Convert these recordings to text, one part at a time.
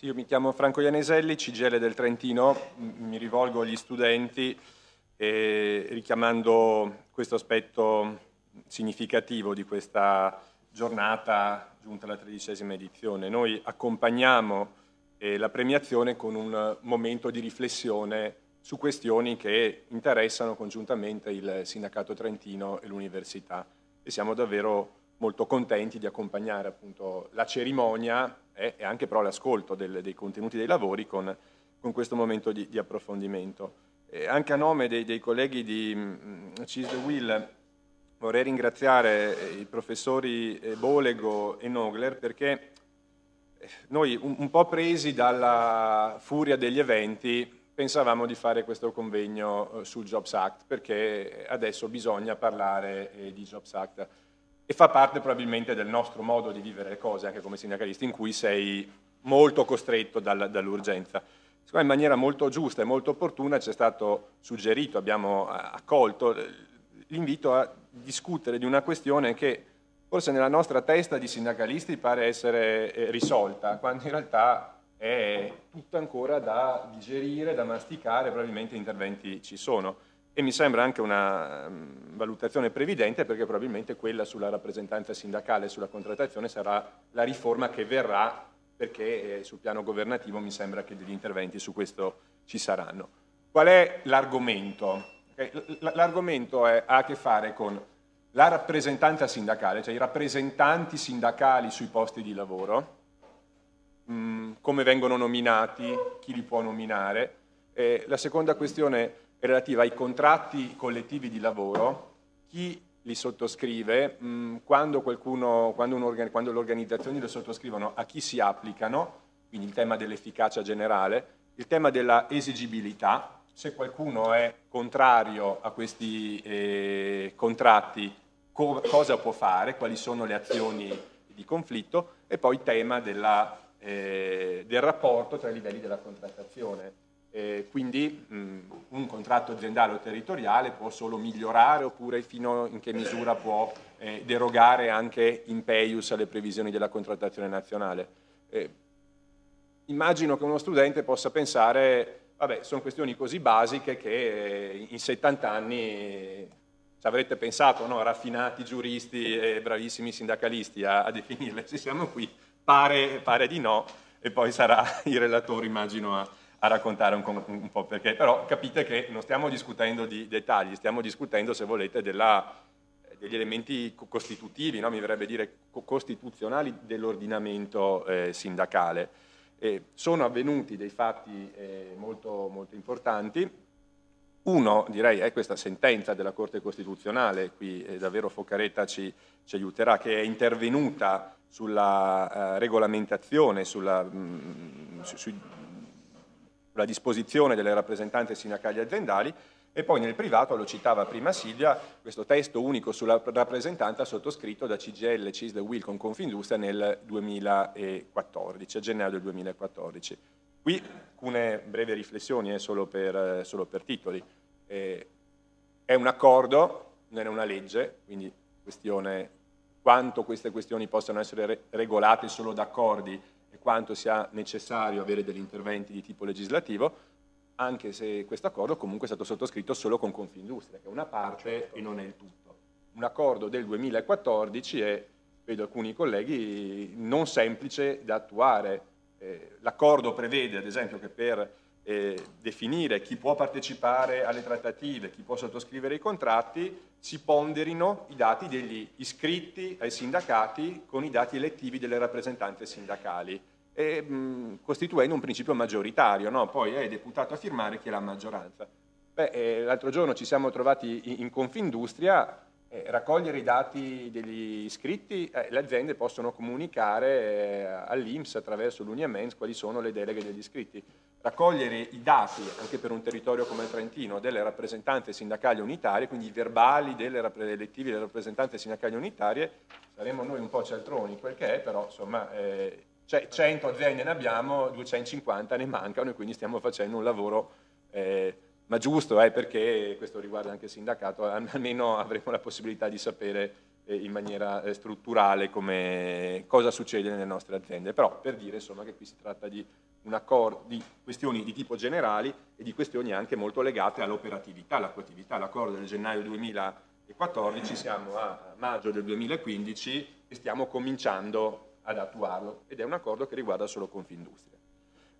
Sì, io mi chiamo Franco Ianeselli, Cigele del Trentino, mi rivolgo agli studenti e, richiamando questo aspetto significativo di questa giornata giunta alla tredicesima edizione. Noi accompagniamo eh, la premiazione con un momento di riflessione su questioni che interessano congiuntamente il sindacato trentino e l'università e siamo davvero molto contenti di accompagnare appunto, la cerimonia e anche però l'ascolto del, dei contenuti dei lavori con, con questo momento di, di approfondimento. E anche a nome dei, dei colleghi di mh, CISD Will vorrei ringraziare eh, i professori eh, Bolego e Nogler perché eh, noi un, un po' presi dalla furia degli eventi pensavamo di fare questo convegno sul Jobs Act perché adesso bisogna parlare di Jobs Act e fa parte probabilmente del nostro modo di vivere le cose, anche come sindacalisti, in cui sei molto costretto dal, dall'urgenza. Secondo me in maniera molto giusta e molto opportuna ci è stato suggerito, abbiamo eh, accolto eh, l'invito a discutere di una questione che forse nella nostra testa di sindacalisti pare essere eh, risolta, quando in realtà è tutta ancora da digerire, da masticare, probabilmente interventi ci sono e mi sembra anche una mm, valutazione previdente perché probabilmente quella sulla rappresentanza sindacale e sulla contrattazione sarà la riforma che verrà perché eh, sul piano governativo mi sembra che degli interventi su questo ci saranno. Qual è l'argomento? Eh, l'argomento ha a che fare con la rappresentanza sindacale, cioè i rappresentanti sindacali sui posti di lavoro, mm, come vengono nominati, chi li può nominare. Eh, la seconda questione è relativa ai contratti collettivi di lavoro, chi li sottoscrive, mh, mm, quando, qualcuno, quando, quando, le organizzazioni lo sottoscrivono, a chi si applicano, quindi il tema dell'efficacia generale, il tema della esigibilità, se qualcuno è contrario a questi eh, contratti co cosa può fare, quali sono le azioni di conflitto e poi il tema della, eh, del rapporto tra i livelli della contrattazione eh, quindi mh, mm, un contratto aziendale o territoriale può solo migliorare oppure fino in che misura può eh, derogare anche in peius alle previsioni della contrattazione nazionale. Eh, immagino che uno studente possa pensare, vabbè, sono questioni così basiche che eh, in 70 anni eh, ci avrete pensato, no, raffinati giuristi e bravissimi sindacalisti a, a definirle, ci siamo qui, pare, pare di no, e poi sarà il relatore, immagino, a a raccontare un, un, po' perché, però capite che non stiamo discutendo di dettagli, stiamo discutendo, se volete, della, degli elementi costitutivi, no? mi verrebbe dire costituzionali dell'ordinamento eh, sindacale. E sono avvenuti dei fatti eh, molto, molto importanti. Uno, direi, è questa sentenza della Corte Costituzionale, qui eh, davvero Focaretta ci, ci, aiuterà, che è intervenuta sulla uh, regolamentazione, sulla, mh, mm, su, sui la disposizione delle rappresentanze sindacali aziendali e poi nel privato, lo citava prima Silvia, questo testo unico sulla rappresentanza sottoscritto da CGL, CISL e Will con Confindustria nel 2014, a gennaio del 2014. Qui alcune breve riflessioni, eh, solo, per, eh, solo, per, titoli. Eh, è un accordo, non è una legge, quindi questione quanto queste questioni possano essere regolate solo da accordi e quanto sia necessario avere degli interventi di tipo legislativo, anche se questo accordo comunque è stato sottoscritto solo con Confindustria, che è una parte certo. e non è il tutto. Un accordo del 2014 è, vedo alcuni colleghi, non semplice da attuare. Eh, l'accordo prevede, ad esempio, che per eh, definire chi può partecipare alle trattative, chi può sottoscrivere i contratti, si ponderino i dati degli iscritti ai sindacati con i dati elettivi delle rappresentanze sindacali, e, mh, costituendo un principio maggioritario, no? poi è deputato a firmare chi è la maggioranza. Beh, eh, l'altro giorno ci siamo trovati in, in Confindustria eh, raccogliere i dati degli iscritti, eh, le aziende possono comunicare eh, all'Inps attraverso l'Uniamens quali sono le deleghe degli iscritti. Raccogliere i dati, anche per un territorio come il Trentino, delle rappresentanze sindacali unitarie, quindi i verbali delle elettivi delle rappresentanze sindacali unitarie, saremmo noi un po' cialtroni, quel che è, però insomma... Eh, 100 cioè, aziende ne abbiamo, 250 ne mancano e quindi stiamo facendo un lavoro eh, ma giusto eh, perché questo riguarda anche il sindacato, almeno avremo la possibilità di sapere eh, in maniera eh, strutturale come, cosa succede nelle nostre aziende, però per dire insomma, che qui si tratta di, di questioni di tipo generali e di questioni anche molto legate all'operatività, all'attuatività, l'accordo del gennaio 2014, siamo a maggio del 2015 e stiamo cominciando ad attuarlo ed è un accordo che riguarda solo Confindustria.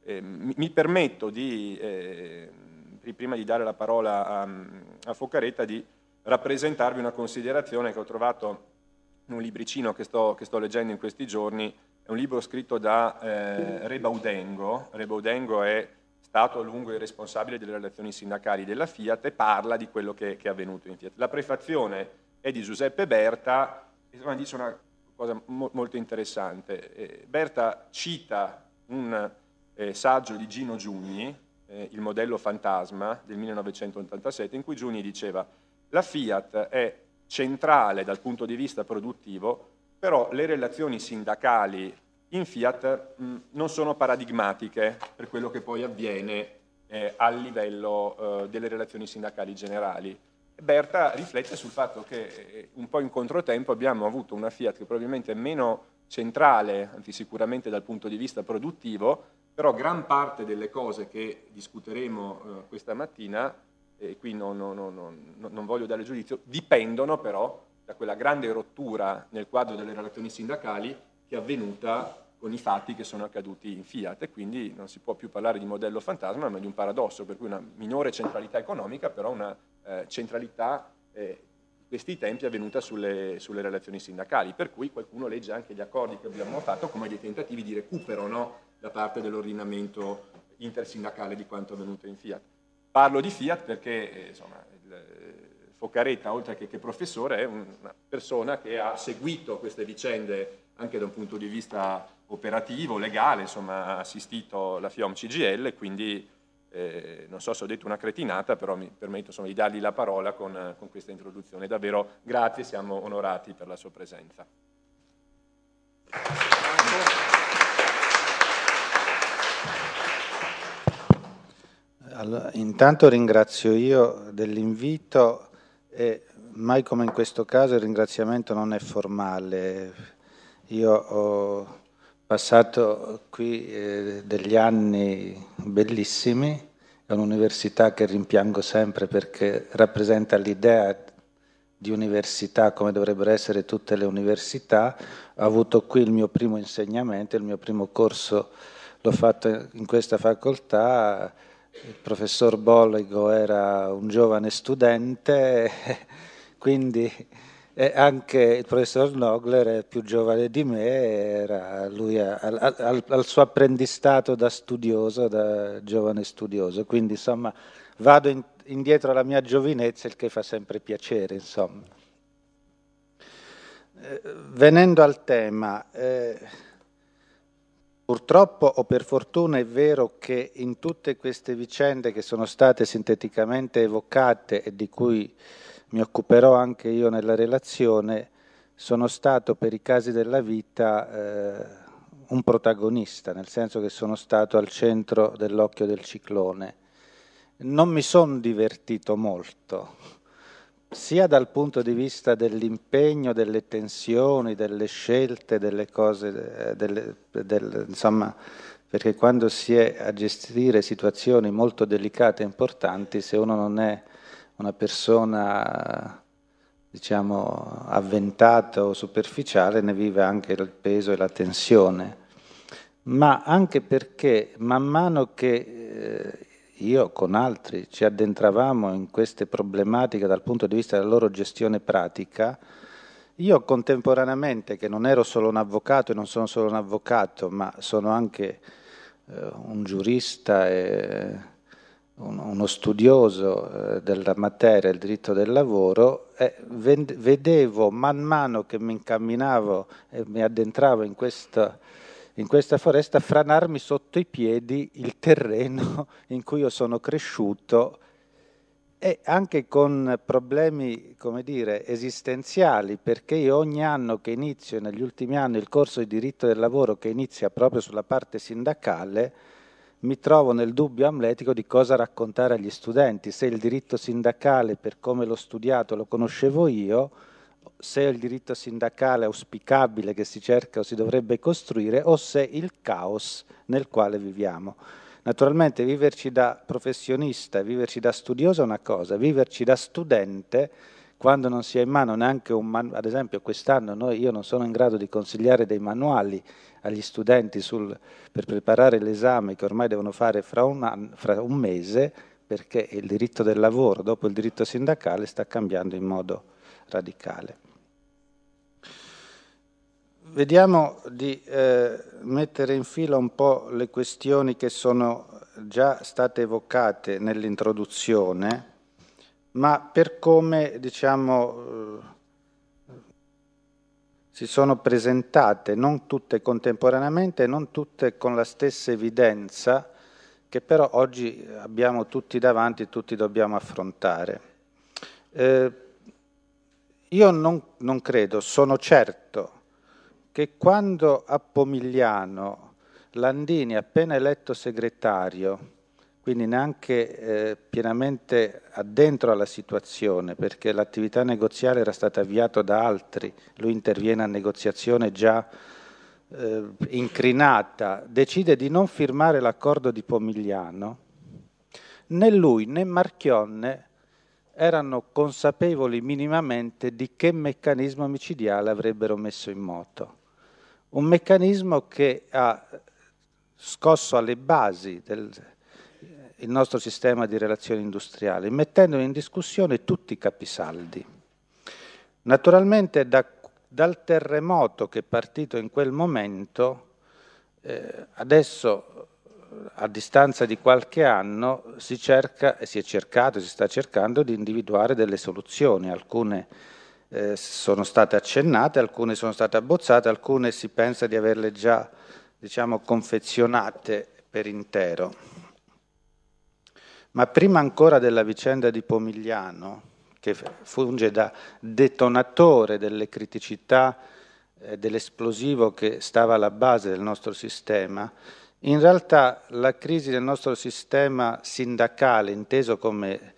Ehm, mi permetto di eh, prima di dare la parola a, a Foccaretta, di rappresentarvi una considerazione che ho trovato in un libricino che sto, che sto leggendo in questi giorni, è un libro scritto da eh, Rebaudengo, Rebaudengo è stato a lungo il responsabile delle relazioni sindacali della Fiat e parla di quello che, che è avvenuto in Fiat. La prefazione è di Giuseppe Berta e dice una cosa mo- molto interessante. Eh, Berta cita un eh, saggio di Gino Giugni, eh, il modello fantasma del 1987 in cui Giuni diceva la Fiat è centrale dal punto di vista produttivo, però le relazioni sindacali in Fiat mh, mm, non sono paradigmatiche per quello che poi avviene eh, a livello eh, delle relazioni sindacali generali. Berta riflette sul fatto che eh, un po' in controtempo abbiamo avuto una Fiat che probabilmente è meno centrale, anzi sicuramente dal punto di vista produttivo, però gran parte delle cose che discuteremo eh, questa mattina, e qui non, non, non, non, voglio dare giudizio, dipendono però da quella grande rottura nel quadro delle relazioni sindacali che è avvenuta con i fatti che sono accaduti in Fiat e quindi non si può più parlare di modello fantasma ma di un paradosso, per cui una minore centralità economica, però una eh, centralità eh, questi tempi è avvenuta sulle, sulle, relazioni sindacali, per cui qualcuno legge anche gli accordi che abbiamo fatto come dei tentativi di recupero no? da parte dell'ordinamento intersindacale di quanto avvenuto in Fiat. Parlo di Fiat perché eh, insomma, eh, Foccaretta, oltre che, che professore, è una persona che ha seguito queste vicende anche da un punto di vista operativo, legale, insomma, ha assistito la FIOM CGL, quindi eh, non so se ho detto una cretinata, però mi permetto insomma, di dargli la parola con, con questa introduzione. Davvero grazie, siamo onorati per la sua presenza. Allora, intanto ringrazio io dell'invito e mai come in questo caso il ringraziamento non è formale. Io ho passato qui eh, degli anni bellissimi, è un'università che rimpiango sempre perché rappresenta l'idea di università come dovrebbero essere tutte le università. Ho avuto qui il mio primo insegnamento, il mio primo corso l'ho fatto in questa facoltà il professor Bollego era un giovane studente, quindi anche il professor Nogler è più giovane di me, era lui al, al, al suo apprendistato da studioso, da giovane studioso, quindi insomma vado in, indietro alla mia giovinezza, il che fa sempre piacere, insomma. Eh, venendo al tema, eh, Purtroppo o per fortuna è vero che in tutte queste vicende che sono state sinteticamente evocate e di cui mi occuperò anche io nella relazione, sono stato per i casi della vita eh, un protagonista, nel senso che sono stato al centro dell'occhio del ciclone. Non mi sono divertito molto, sia dal punto di vista dell'impegno, delle tensioni, delle scelte, delle cose, eh, delle, delle, insomma, perché quando si è a gestire situazioni molto delicate e importanti, se uno non è una persona diciamo avventata o superficiale, ne vive anche il peso e la tensione ma anche perché man mano che eh, io con altri ci addentravamo in queste problematiche dal punto di vista della loro gestione pratica, io contemporaneamente, che non ero solo un avvocato e non sono solo un avvocato, ma sono anche eh, un giurista e eh, uno studioso eh, della materia, il diritto del lavoro, vedevo man mano che mi incamminavo e mi addentravo in questa in questa foresta franarmi sotto i piedi il terreno in cui io sono cresciuto e anche con problemi, come dire, esistenziali, perché io ogni anno che inizio, negli ultimi anni, il corso di diritto del lavoro che inizia proprio sulla parte sindacale, mi trovo nel dubbio amletico di cosa raccontare agli studenti, se il diritto sindacale, per come l'ho studiato, lo conoscevo io, se il diritto sindacale auspicabile che si cerca o si dovrebbe costruire o se il caos nel quale viviamo. Naturalmente viverci da professionista, viverci da studioso è una cosa, viverci da studente quando non si ha in mano neanche un manuale, ad esempio quest'anno noi, io non sono in grado di consigliare dei manuali agli studenti sul, per preparare l'esame che ormai devono fare fra un, anno, fra un mese perché il diritto del lavoro dopo il diritto sindacale sta cambiando in modo radicale. Vediamo di eh, mettere in fila un po' le questioni che sono già state evocate nell'introduzione, ma per come diciamo, eh, si sono presentate, non tutte contemporaneamente, non tutte con la stessa evidenza, che però oggi abbiamo tutti davanti e tutti dobbiamo affrontare. Eh, io non, non credo, sono certo che quando a Pomigliano Landini, appena eletto segretario, quindi neanche eh, pienamente addentro alla situazione, perché l'attività negoziale era stata avviata da altri, lui interviene a negoziazione già eh, incrinata, decide di non firmare l'accordo di Pomigliano, né lui né Marchionne erano consapevoli minimamente di che meccanismo micidiale avrebbero messo in moto. Un meccanismo che ha scosso alle basi del eh, nostro sistema di relazioni industriali, mettendo in discussione tutti i capisaldi. Naturalmente da, dal terremoto che è partito in quel momento, eh, adesso a distanza di qualche anno si cerca e si è cercato e si sta cercando di individuare delle soluzioni, alcune eh, sono state accennate, alcune sono state abbozzate, alcune si pensa di averle già diciamo, confezionate per intero. Ma prima ancora della vicenda di Pomigliano, che funge da detonatore delle criticità eh, dell'esplosivo che stava alla base del nostro sistema, in realtà la crisi del nostro sistema sindacale, inteso come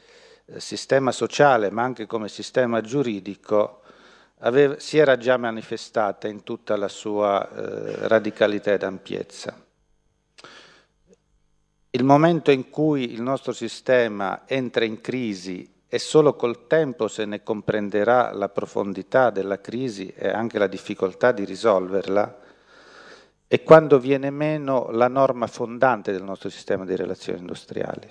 eh, sistema sociale ma anche come sistema giuridico, aveva, si era già manifestata in tutta la sua eh, radicalità ed ampiezza. Il momento in cui il nostro sistema entra in crisi e solo col tempo se ne comprenderà la profondità della crisi e anche la difficoltà di risolverla, e quando viene meno la norma fondante del nostro sistema di relazioni industriali.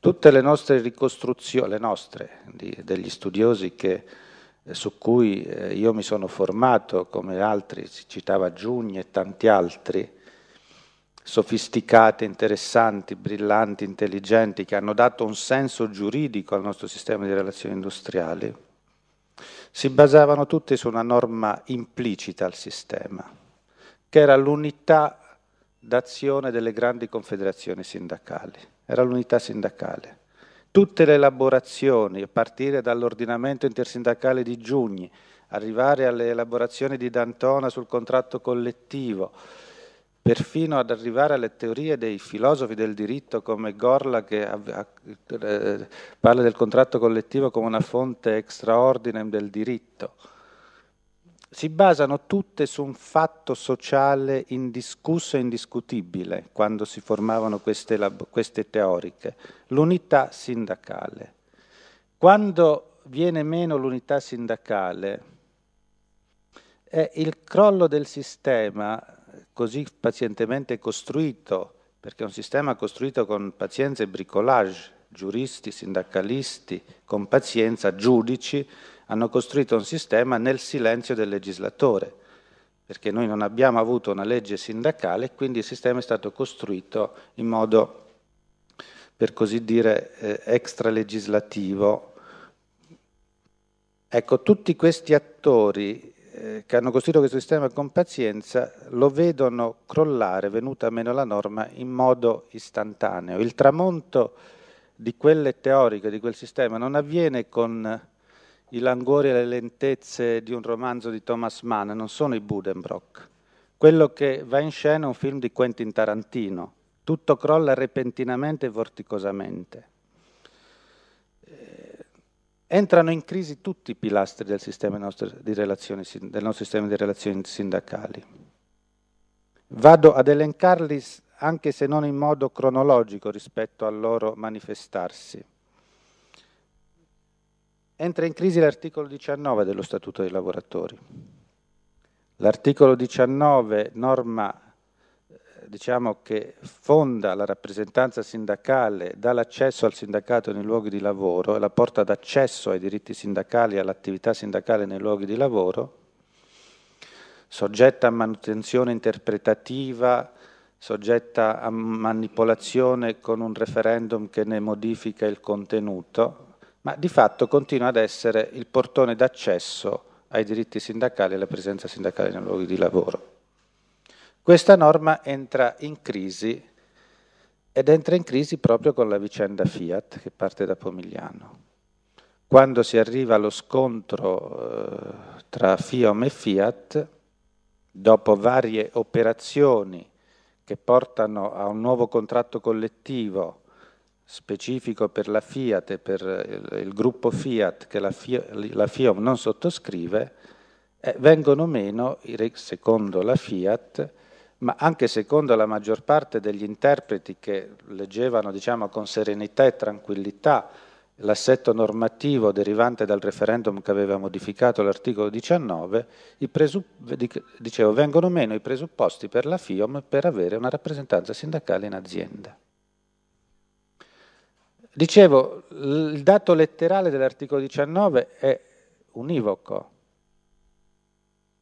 Tutte le nostre ricostruzioni, le nostre, di, degli studiosi che, eh, su cui eh, io mi sono formato, come altri, si citava Giugni e tanti altri, sofisticate, interessanti, brillanti, intelligenti, che hanno dato un senso giuridico al nostro sistema di relazioni industriali, si basavano tutte su una norma implicita al sistema, che era l'unità d'azione delle grandi confederazioni sindacali, era l'unità sindacale. Tutte le elaborazioni, a partire dall'ordinamento intersindacale di Giugni, arrivare alle elaborazioni di D'Antona sul contratto collettivo, perfino ad arrivare alle teorie dei filosofi del diritto come Gorla che eh, parla del contratto collettivo come una fonte extraordinem del diritto si basano tutte su un fatto sociale indiscusso e indiscutibile quando si formavano queste, lab- queste teoriche, l'unità sindacale. Quando viene meno l'unità sindacale, eh, il crollo del sistema, così pazientemente costruito, perché è un sistema costruito con pazienza e bricolage, giuristi, sindacalisti, con pazienza, giudici, hanno costruito un sistema nel silenzio del legislatore, perché noi non abbiamo avuto una legge sindacale, e quindi il sistema è stato costruito in modo, per così dire, eh, extralegislativo. Ecco, tutti questi attori eh, che hanno costruito questo sistema con pazienza lo vedono crollare, venuta meno la norma, in modo istantaneo. Il tramonto di quelle teoriche, di quel sistema, non avviene con i languori e le lentezze di un romanzo di Thomas Mann non sono i Budenbrock. Quello che va in scena è un film di Quentin Tarantino. Tutto crolla repentinamente e vorticosamente. Eh, entrano in crisi tutti i pilastri del, sistema nostro di relazioni, del nostro sistema di relazioni sindacali. Vado ad elencarli anche se non in modo cronologico rispetto al loro manifestarsi entra in crisi l'articolo 19 dello Statuto dei lavoratori. L'articolo 19 norma eh, diciamo, che fonda la rappresentanza sindacale, dà l'accesso al sindacato nei luoghi di lavoro e la porta d'accesso ai diritti sindacali e all'attività sindacale nei luoghi di lavoro, soggetta a manutenzione interpretativa, soggetta a manipolazione con un referendum che ne modifica il contenuto, ma di fatto continua ad essere il portone d'accesso ai diritti sindacali e alla presenza sindacale nei luoghi di lavoro. Questa norma entra in crisi ed entra in crisi proprio con la vicenda Fiat che parte da Pomigliano. Quando si arriva allo scontro eh, tra FIOM e Fiat, dopo varie operazioni che portano a un nuovo contratto collettivo specifico per la Fiat e per il, eh, il gruppo Fiat che la, FIOM, la FIOM non sottoscrive, eh, vengono meno, secondo la Fiat, ma anche secondo la maggior parte degli interpreti che leggevano diciamo, con serenità e tranquillità l'assetto normativo derivante dal referendum che aveva modificato l'articolo 19, dicevo, vengono meno i presupposti per la FIOM per avere una rappresentanza sindacale in azienda. Dicevo, il dato letterale dell'articolo 19 è univoco.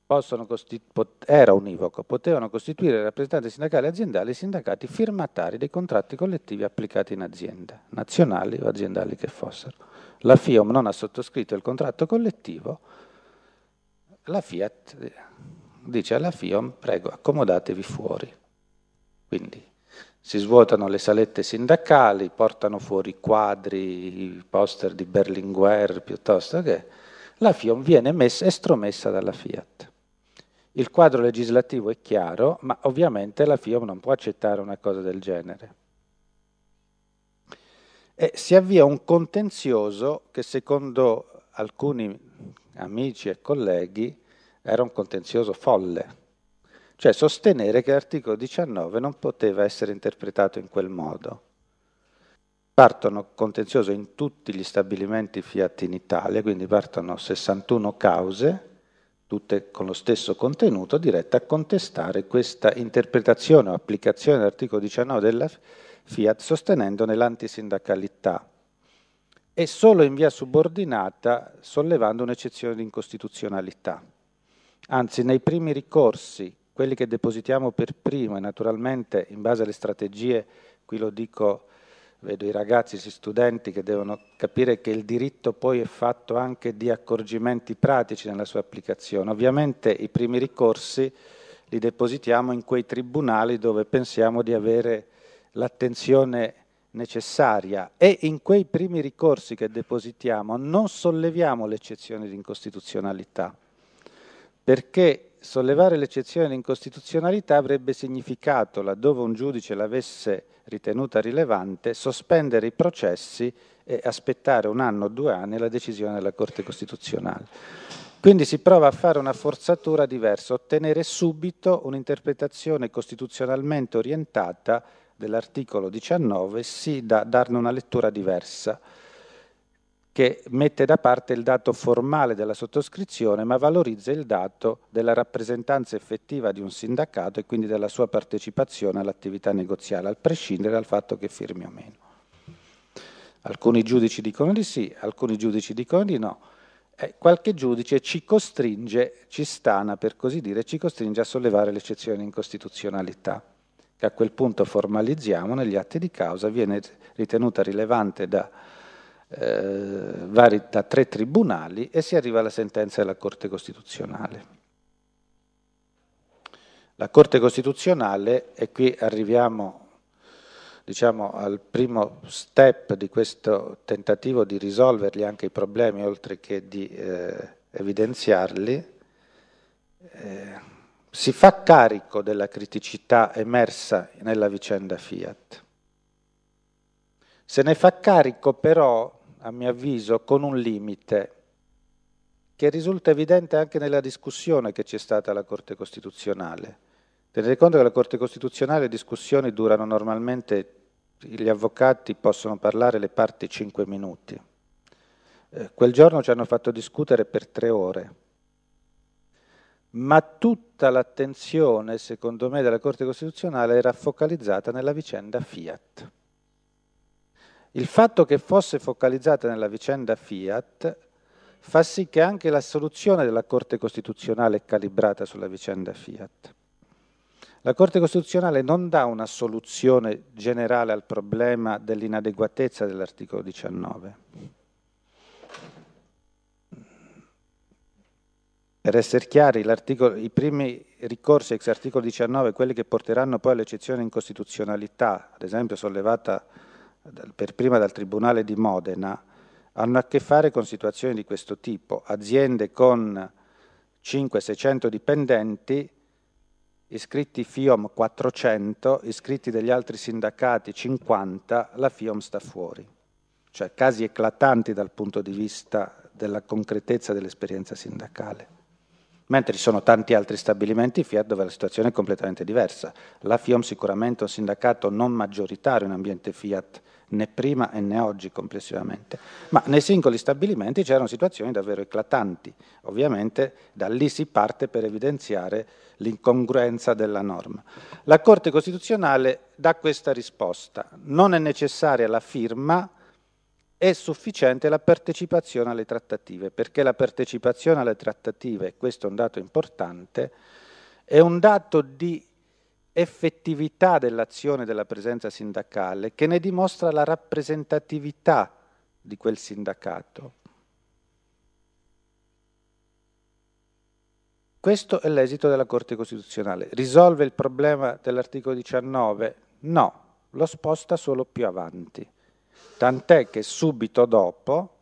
Pot- era univoco, potevano costituire rappresentanti sindacali e aziendali i sindacati firmatari dei contratti collettivi applicati in azienda, nazionali o aziendali che fossero. La FIOM non ha sottoscritto il contratto collettivo, la Fiat dice alla FIOM, prego, accomodatevi fuori. Quindi si svuotano le salette sindacali, portano fuori quadri, poster di Berlinguer piuttosto che la FIOM viene messa, estromessa dalla Fiat. Il quadro legislativo è chiaro, ma ovviamente la FIOM non può accettare una cosa del genere. E si avvia un contenzioso che secondo alcuni amici e colleghi era un contenzioso folle cioè sostenere che l'articolo 19 non poteva essere interpretato in quel modo. Partono contenzioso in tutti gli stabilimenti Fiat in Italia, quindi partono 61 cause, tutte con lo stesso contenuto, dirette a contestare questa interpretazione o applicazione dell'articolo 19 della Fiat, sostenendone l'antisindacalità e solo in via subordinata sollevando un'eccezione di incostituzionalità. Anzi, nei primi ricorsi quelli che depositiamo per primo e naturalmente in base alle strategie, qui lo dico, vedo i ragazzi, gli studenti che devono capire che il diritto poi è fatto anche di accorgimenti pratici nella sua applicazione. Ovviamente i primi ricorsi li depositiamo in quei tribunali dove pensiamo di avere l'attenzione necessaria e in quei primi ricorsi che depositiamo non solleviamo l'eccezione di incostituzionalità, perché sollevare l'eccezione di incostituzionalità avrebbe significato, laddove un giudice l'avesse ritenuta rilevante, sospendere i processi e aspettare un anno o due anni la decisione della Corte Costituzionale. Quindi si prova a fare una forzatura diversa, ottenere subito un'interpretazione costituzionalmente orientata dell'articolo 19, sì da darne una lettura diversa che mette da parte il dato formale della sottoscrizione ma valorizza il dato della rappresentanza effettiva di un sindacato e quindi della sua partecipazione all'attività negoziale, al prescindere dal fatto che firmi o meno. Alcuni giudici dicono di sì, alcuni giudici dicono di no. Eh, qualche giudice ci costringe, ci stana per così dire, ci costringe a sollevare l'eccezione di incostituzionalità, che a quel punto formalizziamo negli atti di causa, viene ritenuta rilevante da eh, vari da tre tribunali e si arriva alla sentenza della Corte Costituzionale. La Corte Costituzionale, e qui arriviamo diciamo, al primo step di questo tentativo di risolverli anche i problemi oltre che di eh, evidenziarli, eh, si fa carico della criticità emersa nella vicenda Fiat. Se ne fa carico però a mio avviso, con un limite che risulta evidente anche nella discussione che c'è stata alla Corte Costituzionale. Tenete conto che alla Corte Costituzionale le discussioni durano normalmente, gli avvocati possono parlare le parti 5 minuti. Eh, quel giorno ci hanno fatto discutere per tre ore. Ma tutta l'attenzione, secondo me, della Corte Costituzionale era focalizzata nella vicenda Fiat. Il fatto che fosse focalizzata nella vicenda Fiat fa sì che anche la soluzione della Corte Costituzionale è calibrata sulla vicenda Fiat. La Corte Costituzionale non dà una soluzione generale al problema dell'inadeguatezza dell'articolo 19. Per essere chiari, i primi ricorsi ex articolo 19, quelli che porteranno poi all'eccezione in costituzionalità, ad esempio sollevata per prima dal Tribunale di Modena, hanno a che fare con situazioni di questo tipo, aziende con 500-600 dipendenti, iscritti FIOM 400, iscritti degli altri sindacati 50, la FIOM sta fuori. Cioè casi eclatanti dal punto di vista della concretezza dell'esperienza sindacale mentre ci sono tanti altri stabilimenti Fiat dove la situazione è completamente diversa. La FIOM sicuramente è un sindacato non maggioritario in ambiente Fiat, né prima e né oggi complessivamente, ma nei singoli stabilimenti c'erano situazioni davvero eclatanti. Ovviamente da lì si parte per evidenziare l'incongruenza della norma. La Corte Costituzionale dà questa risposta. Non è necessaria la firma è sufficiente la partecipazione alle trattative, perché la partecipazione alle trattative, e questo è un dato importante, è un dato di effettività dell'azione della presenza sindacale che ne dimostra la rappresentatività di quel sindacato. Questo è l'esito della Corte Costituzionale. Risolve il problema dell'articolo 19? No, lo sposta solo più avanti tant'è che subito dopo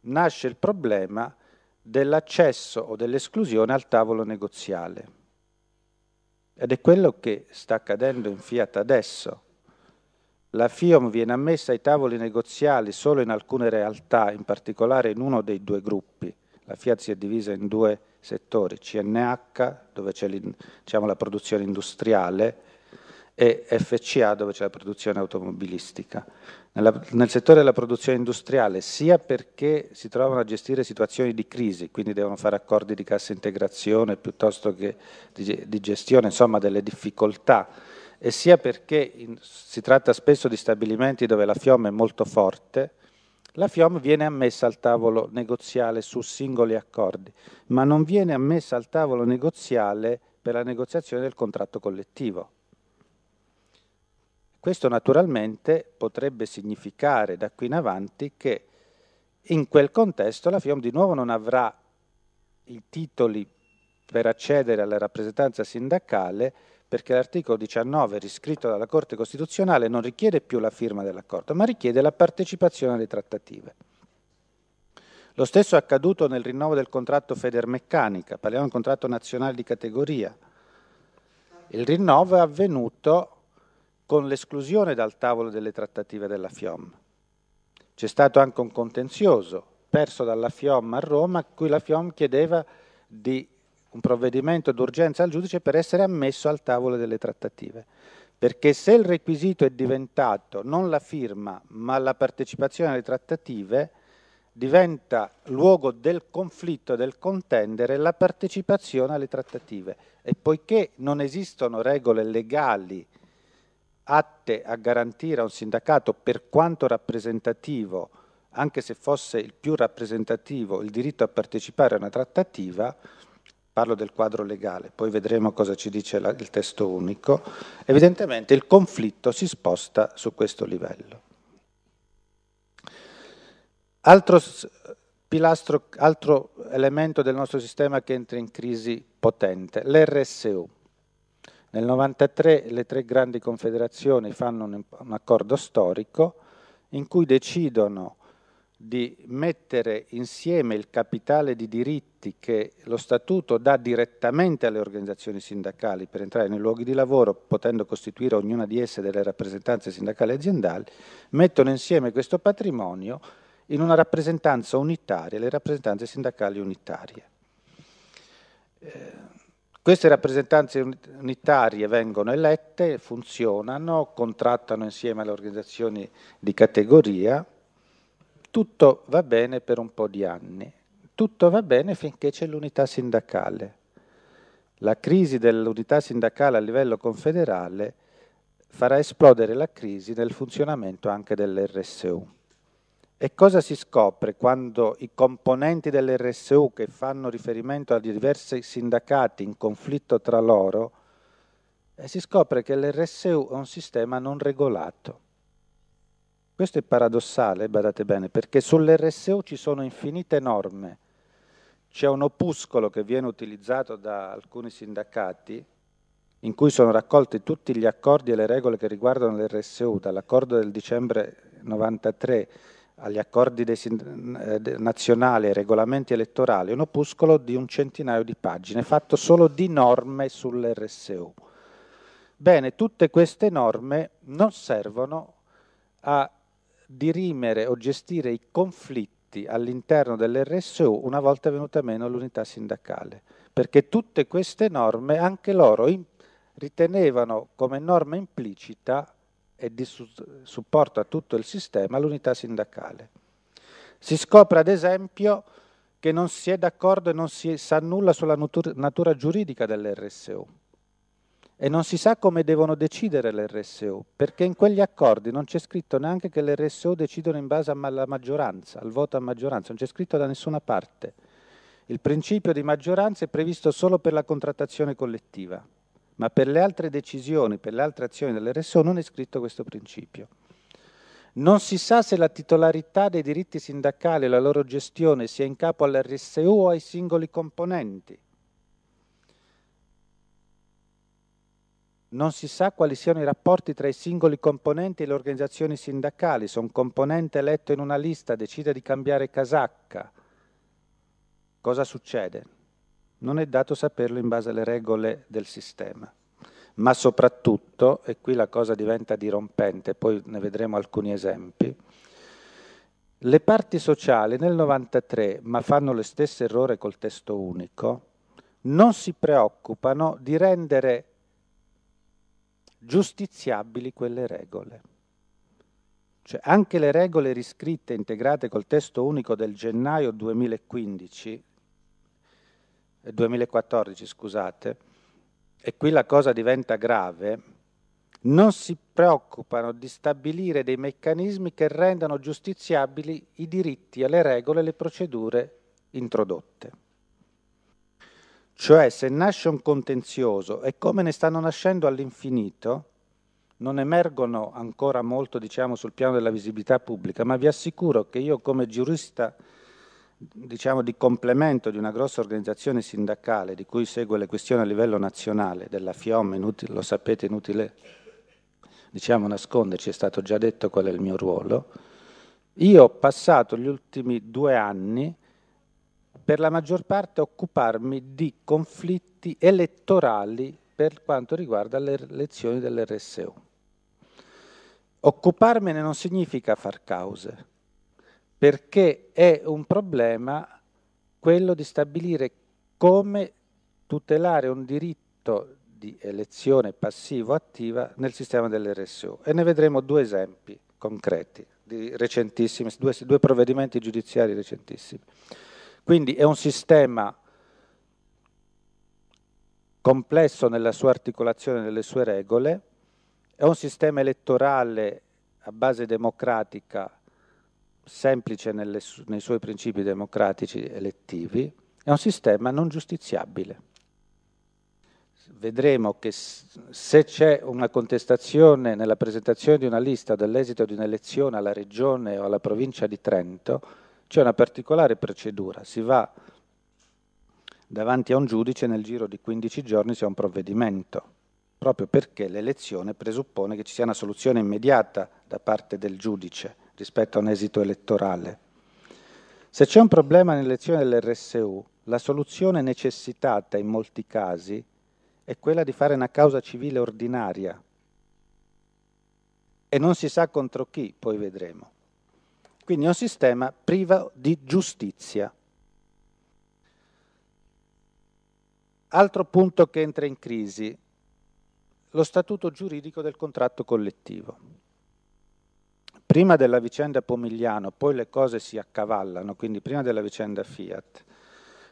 nasce il problema dell'accesso o dell'esclusione al tavolo negoziale. Ed è quello che sta accadendo in Fiat adesso. La FIOM viene ammessa ai tavoli negoziali solo in alcune realtà, in particolare in uno dei due gruppi. La Fiat si è divisa in due settori, CNH, dove c'è diciamo, la produzione industriale, e FCA dove c'è la produzione automobilistica. Nella, nel settore della produzione industriale sia perché si trovano a gestire situazioni di crisi, quindi devono fare accordi di cassa integrazione piuttosto che di, di gestione insomma, delle difficoltà, e sia perché in, si tratta spesso di stabilimenti dove la FIOM è molto forte, la FIOM viene ammessa al tavolo negoziale su singoli accordi, ma non viene ammessa al tavolo negoziale per la negoziazione del contratto collettivo questo naturalmente potrebbe significare da qui in avanti che in quel contesto la FIOM di nuovo non avrà i titoli per accedere alla rappresentanza sindacale perché l'articolo 19 riscritto dalla Corte Costituzionale non richiede più la firma dell'accordo, ma richiede la partecipazione alle trattative. Lo stesso è accaduto nel rinnovo del contratto Federmeccanica, parliamo di un contratto nazionale di categoria. Il rinnovo è avvenuto con l'esclusione dal tavolo delle trattative della FIOM. C'è stato anche un contenzioso perso dalla FIOM a Roma, a cui la FIOM chiedeva di un provvedimento d'urgenza al giudice per essere ammesso al tavolo delle trattative. Perché se il requisito è diventato non la firma ma la partecipazione alle trattative, diventa luogo del conflitto, del contendere, la partecipazione alle trattative. E poiché non esistono regole legali atte a garantire a un sindacato, per quanto rappresentativo, anche se fosse il più rappresentativo, il diritto a partecipare a una trattativa, parlo del quadro legale, poi vedremo cosa ci dice la, il testo unico, evidentemente il conflitto si sposta su questo livello. Altro, pilastro, altro elemento del nostro sistema che entra in crisi potente, l'RSU. Nel 1993 le tre grandi confederazioni fanno un, un accordo storico in cui decidono di mettere insieme il capitale di diritti che lo statuto dà direttamente alle organizzazioni sindacali per entrare nei luoghi di lavoro, potendo costituire ognuna di esse delle rappresentanze sindacali e aziendali, mettono insieme questo patrimonio in una rappresentanza unitaria, le rappresentanze sindacali unitarie. Eh, queste rappresentanze unitarie vengono elette, funzionano, contrattano insieme alle organizzazioni di categoria, tutto va bene per un po' di anni, tutto va bene finché c'è l'unità sindacale. La crisi dell'unità sindacale a livello confederale farà esplodere la crisi nel funzionamento anche dell'RSU. E cosa si scopre quando i componenti dell'RSU che fanno riferimento a diversi sindacati in conflitto tra loro, eh, si scopre che l'RSU è un sistema non regolato. Questo è paradossale, badate bene, perché sull'RSU ci sono infinite norme. C'è un opuscolo che viene utilizzato da alcuni sindacati, in cui sono raccolti tutti gli accordi e le regole che riguardano l'RSU, dall'accordo del dicembre 1993 agli accordi eh, nazionali e regolamenti elettorali un opuscolo di un centinaio di pagine, fatto solo di norme sull'RSU. Bene, tutte queste norme non servono a dirimere o gestire i conflitti all'interno dell'RSU una volta venuta meno l'unità sindacale, perché tutte queste norme anche loro ritenevano come norma implicita e di supporto a tutto il sistema l'unità sindacale. Si scopre ad esempio che non si è d'accordo e non si sa nulla sulla natura giuridica dell'RSU e non si sa come devono decidere l'RSU, perché in quegli accordi non c'è scritto neanche che l'RSU decidono in base alla maggioranza, al voto a maggioranza, non c'è scritto da nessuna parte. Il principio di maggioranza è previsto solo per la contrattazione collettiva ma per le altre decisioni, per le altre azioni dell'RSO non è scritto questo principio. Non si sa se la titolarità dei diritti sindacali e la loro gestione sia in capo all'RSU o ai singoli componenti. Non si sa quali siano i rapporti tra i singoli componenti e le organizzazioni sindacali. Se un componente eletto in una lista decide di cambiare casacca, cosa succede? Non è dato saperlo in base alle regole del sistema. Ma soprattutto, e qui la cosa diventa dirompente, poi ne vedremo alcuni esempi, le parti sociali nel 93, ma fanno lo stesso errore col testo unico, non si preoccupano di rendere giustiziabili quelle regole. Cioè, anche le regole riscritte e integrate col testo unico del gennaio 2015, 2014, eh, scusate, e qui la cosa diventa grave, non si preoccupano di stabilire dei meccanismi che rendano giustiziabili i diritti alle regole e le procedure introdotte. Cioè, se nasce un contenzioso e come ne stanno nascendo all'infinito, non emergono ancora molto, diciamo, sul piano della visibilità pubblica, ma vi assicuro che io come giurista diciamo, di complemento di una grossa organizzazione sindacale di cui segue le questioni a livello nazionale, della FIOM, inutile, lo sapete, inutile diciamo, nasconderci, è stato già detto qual è il mio ruolo, io ho passato gli ultimi due anni per la maggior parte a occuparmi di conflitti elettorali per quanto riguarda le elezioni dell'RSU. Occuparmene non significa far cause, perché è un problema quello di stabilire come tutelare un diritto di elezione passivo-attiva nel sistema dell'RSU. E ne vedremo due esempi concreti, di recentissimi, due, due provvedimenti giudiziari recentissimi. Quindi è un sistema complesso nella sua articolazione, nelle sue regole, è un sistema elettorale a base democratica semplice nelle, nei suoi principi democratici elettivi, è un sistema non giustiziabile. Vedremo che se c'è una contestazione nella presentazione di una lista dell'esito di un'elezione alla regione o alla provincia di Trento, c'è una particolare procedura, si va davanti a un giudice nel giro di 15 giorni si ha un provvedimento, proprio perché l'elezione presuppone che ci sia una soluzione immediata da parte del giudice rispetto a un esito elettorale. Se c'è un problema nell'elezione dell'RSU, la soluzione necessitata in molti casi è quella di fare una causa civile ordinaria e non si sa contro chi, poi vedremo. Quindi è un sistema privo di giustizia. Altro punto che entra in crisi, lo statuto giuridico del contratto collettivo prima della vicenda Pomigliano, poi le cose si accavallano, quindi prima della vicenda Fiat.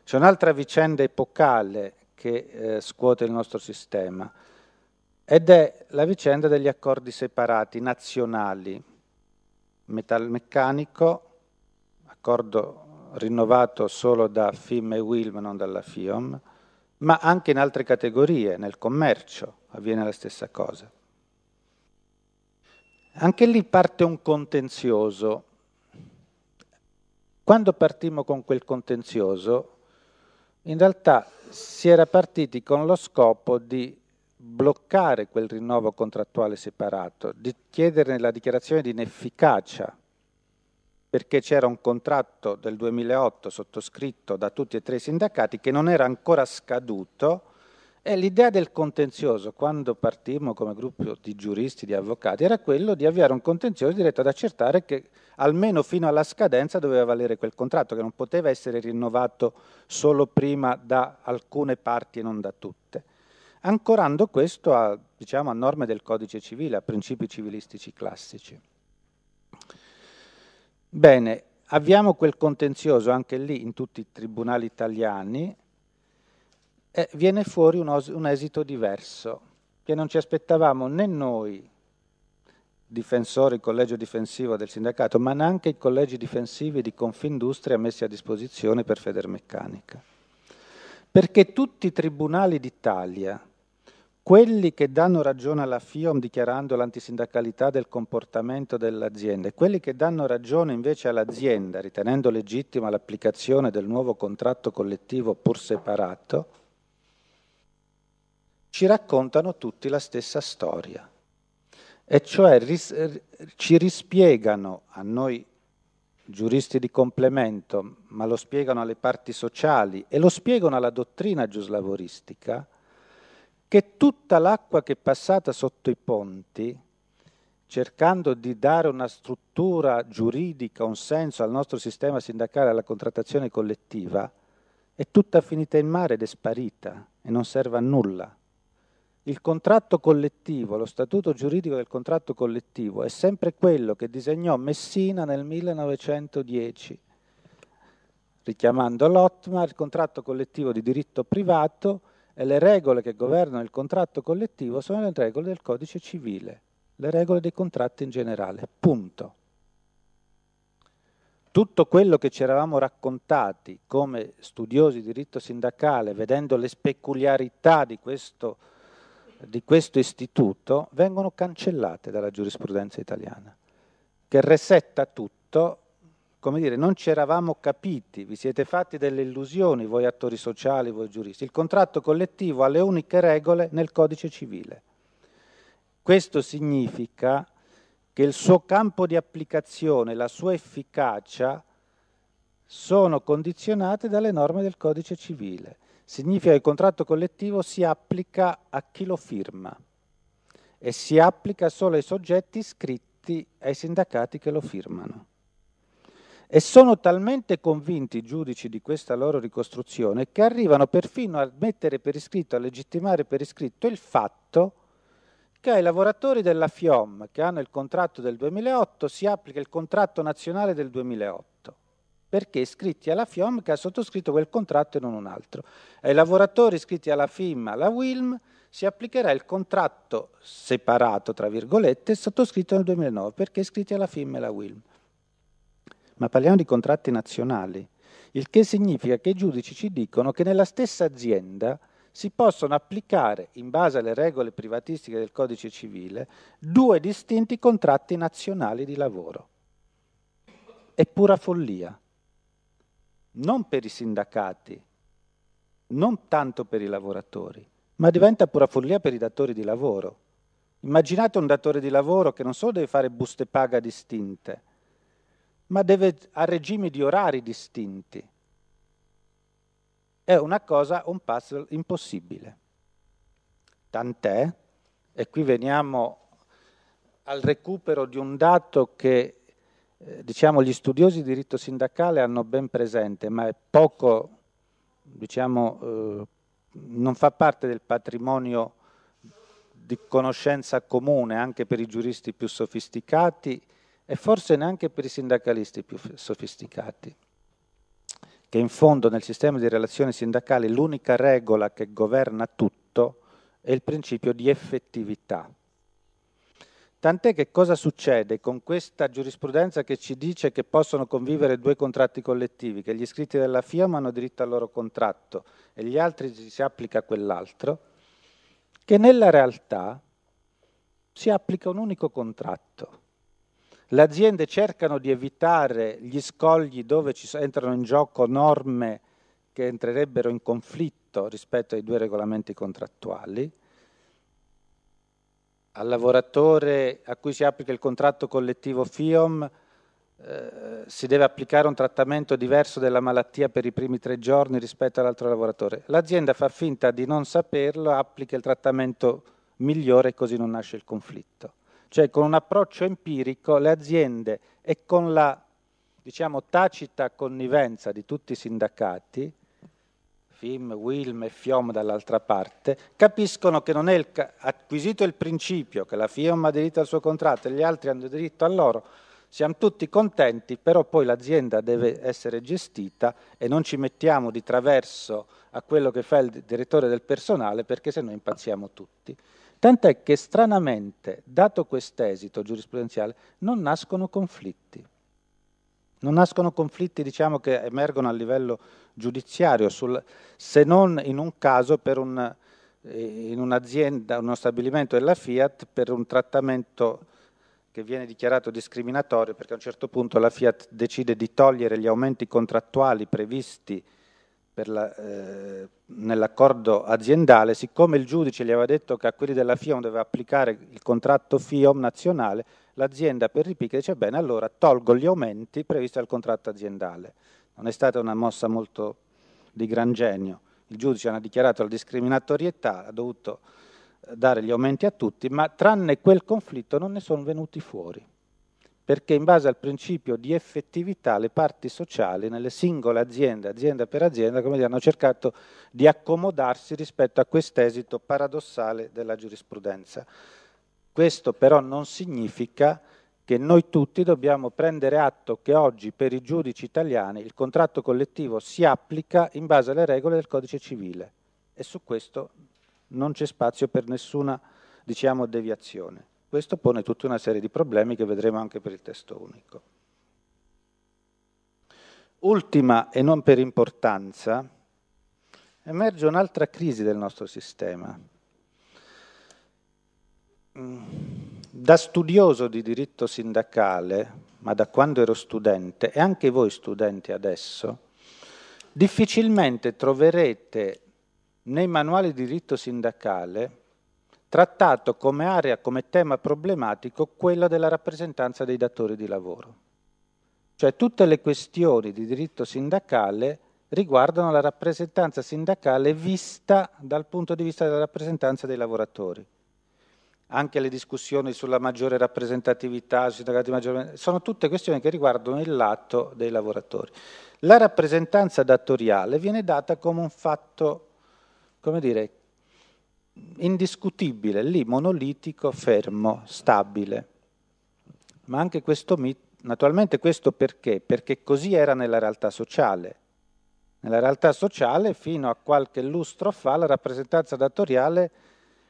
C'è un'altra vicenda epocale che eh, scuote il nostro sistema ed è la vicenda degli accordi separati nazionali, metalmeccanico, accordo rinnovato solo da FIM e WILM, non dalla FIOM, ma anche in altre categorie, nel commercio avviene la stessa cosa. Anche lì parte un contenzioso. Quando partimmo con quel contenzioso, in realtà si era partiti con lo scopo di bloccare quel rinnovo contrattuale separato, di chiederne la dichiarazione di inefficacia, perché c'era un contratto del 2008 sottoscritto da tutti e tre i sindacati che non era ancora scaduto e eh, l'idea del contenzioso, quando partimmo come gruppo di giuristi, di avvocati, era quello di avviare un contenzioso diretto ad accertare che almeno fino alla scadenza doveva valere quel contratto, che non poteva essere rinnovato solo prima da alcune parti e non da tutte, ancorando questo a, diciamo, a norme del codice civile, a principi civilistici classici. Bene, avviamo quel contenzioso anche lì in tutti i tribunali italiani, eh, viene fuori un, os- un esito diverso, che non ci aspettavamo né noi, difensori, il collegio difensivo del sindacato, ma neanche i collegi difensivi di Confindustria messi a disposizione per Federmeccanica. Perché tutti i tribunali d'Italia, quelli che danno ragione alla FIOM dichiarando l'antisindacalità del comportamento dell'azienda e quelli che danno ragione invece all'azienda ritenendo legittima l'applicazione del nuovo contratto collettivo pur separato, ci raccontano tutti la stessa storia, e cioè ris- ci rispiegano a noi giuristi di complemento, ma lo spiegano alle parti sociali e lo spiegano alla dottrina giuslavoristica, che tutta l'acqua che è passata sotto i ponti, cercando di dare una struttura giuridica, un senso al nostro sistema sindacale, alla contrattazione collettiva, è tutta finita in mare ed è sparita e non serve a nulla. Il contratto collettivo, lo statuto giuridico del contratto collettivo, è sempre quello che disegnò Messina nel 1910, richiamando l'Otmar, il contratto collettivo di diritto privato e le regole che governano il contratto collettivo sono le regole del codice civile, le regole dei contratti in generale, punto. Tutto quello che ci eravamo raccontati come studiosi di diritto sindacale, vedendo le speculiarità di questo di questo istituto vengono cancellate dalla giurisprudenza italiana, che resetta tutto, come dire, non ci eravamo capiti, vi siete fatti delle illusioni, voi attori sociali, voi giuristi. Il contratto collettivo ha le uniche regole nel codice civile. Questo significa che il suo campo di applicazione, la sua efficacia, sono condizionate dalle norme del codice civile. Significa che il contratto collettivo si applica a chi lo firma e si applica solo ai soggetti iscritti ai sindacati che lo firmano. E sono talmente convinti i giudici di questa loro ricostruzione che arrivano perfino a mettere per iscritto, a legittimare per iscritto il fatto che ai lavoratori della FIOM che hanno il contratto del 2008 si applica il contratto nazionale del 2008 perché iscritti alla FIOM che ha sottoscritto quel contratto e non un altro. Ai lavoratori iscritti alla FIM, alla WILM, si applicherà il contratto separato, tra virgolette, sottoscritto nel 2009, perché iscritti alla FIM e alla WILM. Ma parliamo di contratti nazionali, il che significa che i giudici ci dicono che nella stessa azienda si possono applicare, in base alle regole privatistiche del codice civile, due distinti contratti nazionali di lavoro. È pura follia non per i sindacati, non tanto per i lavoratori, ma diventa pura follia per i datori di lavoro. Immaginate un datore di lavoro che non solo deve fare buste paga distinte, ma deve a regimi di orari distinti. È una cosa, un puzzle impossibile. Tant'è, e qui veniamo al recupero di un dato che eh, diciamo, gli studiosi di diritto sindacale hanno ben presente, ma è poco, diciamo, eh, non fa parte del patrimonio di conoscenza comune anche per i giuristi più sofisticati e forse neanche per i sindacalisti più sofisticati, che in fondo nel sistema di relazioni sindacali l'unica regola che governa tutto è il principio di effettività. Tant'è che cosa succede con questa giurisprudenza che ci dice che possono convivere due contratti collettivi, che gli iscritti della FIAM hanno diritto al loro contratto e gli altri si applica quell'altro, che nella realtà si applica un unico contratto. Le aziende cercano di evitare gli scogli dove entrano in gioco norme che entrerebbero in conflitto rispetto ai due regolamenti contrattuali, al lavoratore a cui si applica il contratto collettivo FIOM eh, si deve applicare un trattamento diverso della malattia per i primi tre giorni rispetto all'altro lavoratore. L'azienda fa finta di non saperlo, applica il trattamento migliore e così non nasce il conflitto. Cioè con un approccio empirico le aziende e con la diciamo, tacita connivenza di tutti i sindacati Film, Wilm e Fiom dall'altra parte, capiscono che non è il ca- acquisito il principio che la Fiom ha diritto al suo contratto e gli altri hanno diritto a loro, siamo tutti contenti, però poi l'azienda deve essere gestita e non ci mettiamo di traverso a quello che fa il direttore del personale perché se no impazziamo tutti. Tant'è che stranamente, dato quest'esito giurisprudenziale, non nascono conflitti. Non nascono conflitti diciamo, che emergono a livello giudiziario, sul, se non in un caso per un, eh, in un'azienda, uno stabilimento della Fiat, per un trattamento che viene dichiarato discriminatorio perché a un certo punto la Fiat decide di togliere gli aumenti contrattuali previsti la, eh, nell'accordo aziendale, siccome il giudice gli aveva detto che a quelli della FIOM doveva applicare il contratto FIOM nazionale, l'azienda per ripicca dice bene, allora tolgo gli aumenti previsti dal contratto aziendale. Non è stata una mossa molto di gran genio. Il giudice ha dichiarato la discriminatorietà, ha dovuto eh, dare gli aumenti a tutti, ma tranne quel conflitto non ne sono venuti fuori, perché in base al principio di effettività le parti sociali nelle singole aziende, azienda per azienda, dire, hanno cercato di accomodarsi rispetto a quest'esito paradossale della giurisprudenza. Questo però non significa che noi tutti dobbiamo prendere atto che oggi per i giudici italiani il contratto collettivo si applica in base alle regole del codice civile e su questo non c'è spazio per nessuna diciamo, deviazione. Questo pone tutta una serie di problemi che vedremo anche per il testo unico. Ultima e non per importanza, emerge un'altra crisi del nostro sistema, da studioso di diritto sindacale, ma da quando ero studente, e anche voi studenti adesso, difficilmente troverete nei manuali di diritto sindacale trattato come area, come tema problematico, quella della rappresentanza dei datori di lavoro. Cioè tutte le questioni di diritto sindacale riguardano la rappresentanza sindacale vista dal punto di vista della rappresentanza dei lavoratori anche le discussioni sulla maggiore rappresentatività, maggiore... sono tutte questioni che riguardano il lato dei lavoratori. La rappresentanza datoriale viene data come un fatto, come dire, indiscutibile, lì, monolitico, fermo, stabile. Ma anche questo mito, naturalmente questo perché? Perché così era nella realtà sociale. Nella realtà sociale, fino a qualche lustro fa, la rappresentanza datoriale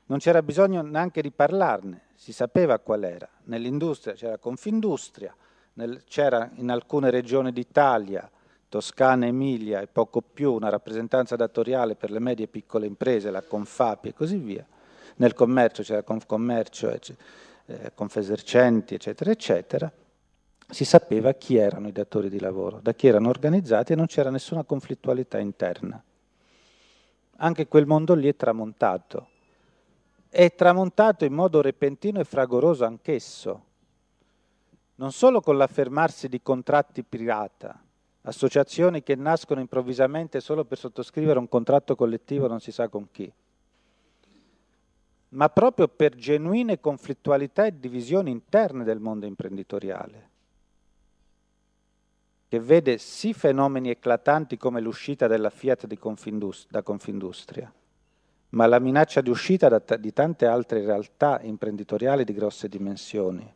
non c'era bisogno neanche di parlarne, si sapeva qual era. Nell'industria c'era Confindustria, nel, c'era in alcune regioni d'Italia, Toscana, Emilia e poco più una rappresentanza datoriale per le medie e piccole imprese, la Confapi e così via. Nel commercio c'era Confcommercio, eh, Confesercenti, eccetera, eccetera. Si sapeva chi erano i datori di lavoro, da chi erano organizzati e non c'era nessuna conflittualità interna. Anche quel mondo lì è tramontato è tramontato in modo repentino e fragoroso anch'esso, non solo con l'affermarsi di contratti pirata, associazioni che nascono improvvisamente solo per sottoscrivere un contratto collettivo non si sa con chi, ma proprio per genuine conflittualità e divisioni interne del mondo imprenditoriale, che vede sì fenomeni eclatanti come l'uscita della Fiat Confindust- da Confindustria, ma la minaccia di uscita t- di tante altre realtà imprenditoriali di grosse dimensioni,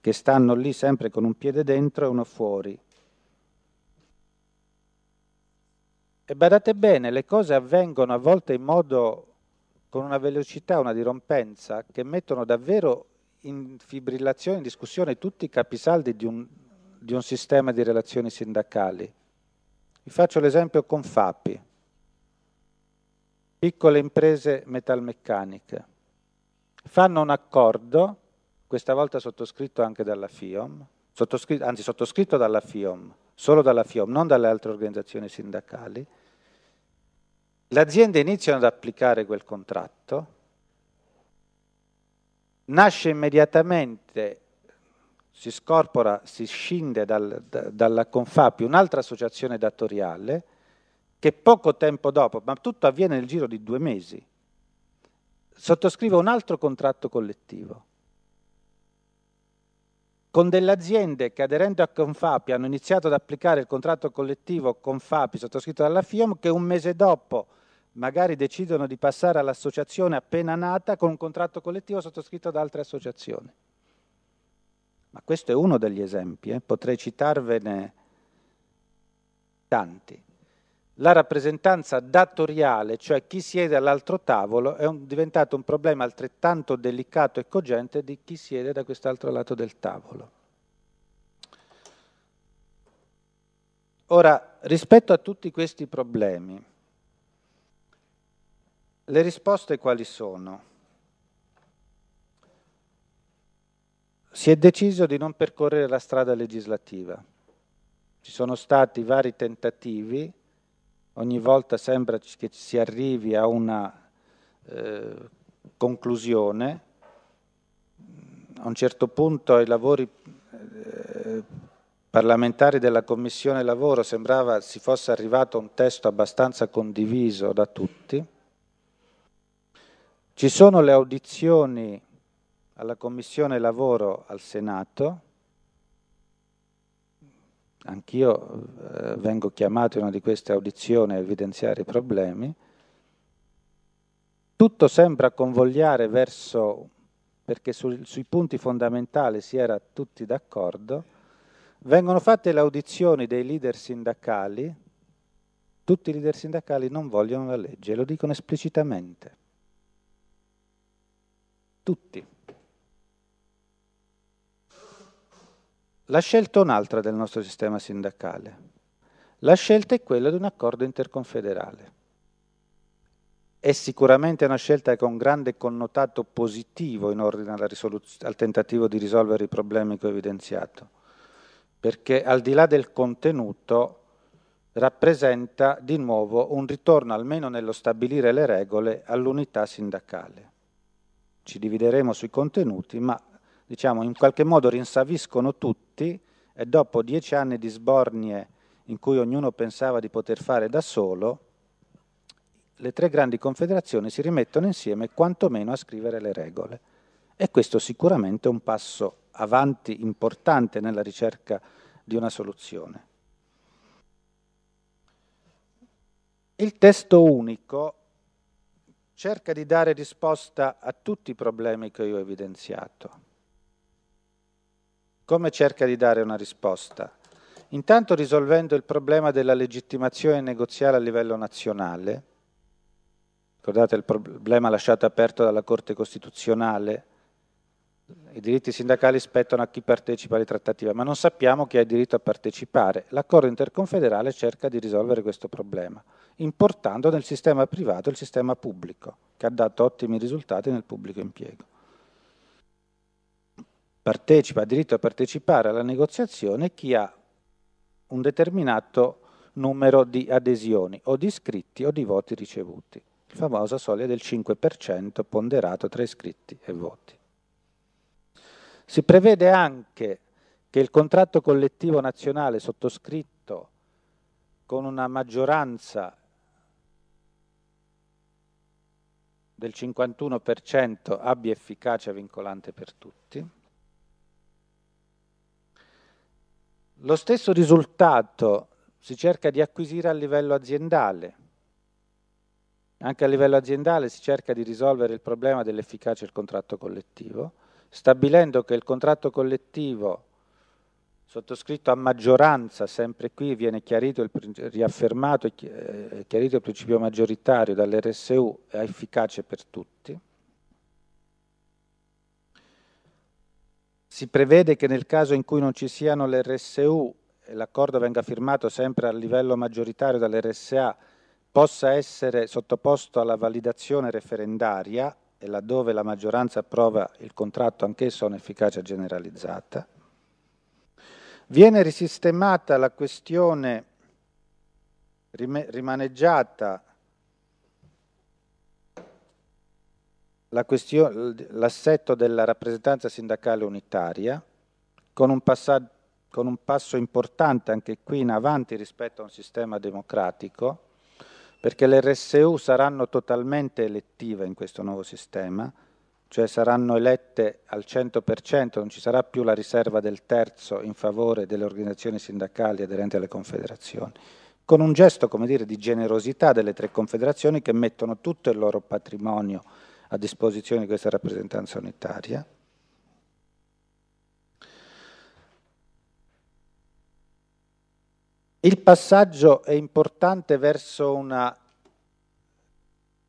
che stanno lì sempre con un piede dentro e uno fuori. E badate bene, le cose avvengono a volte in modo con una velocità, una dirompenza, che mettono davvero in fibrillazione, in discussione tutti i capisaldi di un, di un sistema di relazioni sindacali. Vi faccio l'esempio con FAPI piccole imprese metalmeccaniche. Fanno un accordo, questa volta sottoscritto anche dalla FIOM, sottoscritto, anzi sottoscritto dalla FIOM, solo dalla FIOM, non dalle altre organizzazioni sindacali. Le aziende iniziano ad applicare quel contratto, nasce immediatamente, si scorpora, si scinde dal, da, dalla Confapi un'altra associazione datoriale, che poco tempo dopo, ma tutto avviene nel giro di due mesi, sottoscrive un altro contratto collettivo con delle aziende che aderendo a Confapi hanno iniziato ad applicare il contratto collettivo Confapi sottoscritto dalla FIOM che un mese dopo magari decidono di passare all'associazione appena nata con un contratto collettivo sottoscritto da altre associazioni. Ma questo è uno degli esempi, eh? potrei citarvene tanti la rappresentanza datoriale, cioè chi siede all'altro tavolo, è un, diventato un problema altrettanto delicato e cogente di chi siede da quest'altro lato del tavolo. Ora, rispetto a tutti questi problemi, le risposte quali sono? Si è deciso di non percorrere la strada legislativa. Ci sono stati vari tentativi ogni volta sembra che si arrivi a una eh, conclusione, a un certo punto ai lavori eh, parlamentari della Commissione Lavoro sembrava si fosse arrivato a un testo abbastanza condiviso da tutti. Ci sono le audizioni alla Commissione Lavoro al Senato, anch'io eh, vengo chiamato in una di queste audizioni a evidenziare i problemi, tutto sembra convogliare verso, perché su, sui punti fondamentali si era tutti d'accordo, vengono fatte le audizioni dei leader sindacali, tutti i leader sindacali non vogliono la legge, lo dicono esplicitamente. Tutti. La scelta è un'altra del nostro sistema sindacale. La scelta è quella di un accordo interconfederale. È sicuramente una scelta con grande connotato positivo in ordine al tentativo di risolvere i problemi che ho evidenziato, perché al di là del contenuto rappresenta di nuovo un ritorno, almeno nello stabilire le regole, all'unità sindacale. Ci divideremo sui contenuti, ma diciamo, in qualche modo rinsaviscono tutti e dopo dieci anni di sbornie in cui ognuno pensava di poter fare da solo, le tre grandi confederazioni si rimettono insieme quantomeno a scrivere le regole. E questo sicuramente è un passo avanti importante nella ricerca di una soluzione. Il testo unico cerca di dare risposta a tutti i problemi che io ho evidenziato come cerca di dare una risposta? Intanto risolvendo il problema della legittimazione negoziale a livello nazionale, ricordate il problema lasciato aperto dalla Corte Costituzionale, i diritti sindacali spettano a chi partecipa alle trattative, ma non sappiamo chi ha diritto a partecipare. L'accordo interconfederale cerca di risolvere questo problema, importando nel sistema privato il sistema pubblico, che ha dato ottimi risultati nel pubblico impiego partecipa, ha diritto a partecipare alla negoziazione chi ha un determinato numero di adesioni o di iscritti o di voti ricevuti, la famosa soglia del 5% ponderato tra iscritti e voti. Si prevede anche che il contratto collettivo nazionale sottoscritto con una maggioranza del 51% abbia efficacia vincolante per tutti. Lo stesso risultato si cerca di acquisire a livello aziendale. Anche a livello aziendale si cerca di risolvere il problema dell'efficacia del contratto collettivo, stabilendo che il contratto collettivo sottoscritto a maggioranza, sempre qui viene chiarito il, riaffermato e eh, chiarito il principio maggioritario dall'RSU, è efficace per tutti. Si prevede che nel caso in cui non ci siano le RSU e l'accordo venga firmato sempre a livello maggioritario dall'RSA, possa essere sottoposto alla validazione referendaria e laddove la maggioranza approva il contratto anch'esso ha un'efficacia generalizzata. Viene risistemata la questione rimaneggiata l'assetto della rappresentanza sindacale unitaria, con un, con un, passo importante anche qui in avanti rispetto a un sistema democratico, perché le RSU saranno totalmente elettive in questo nuovo sistema, cioè saranno elette al 100%, non ci sarà più la riserva del terzo in favore delle organizzazioni sindacali aderenti alle confederazioni, con un gesto, come dire, di generosità delle tre confederazioni che mettono tutto il loro patrimonio a disposizione di questa rappresentanza unitaria. Il passaggio è importante verso una,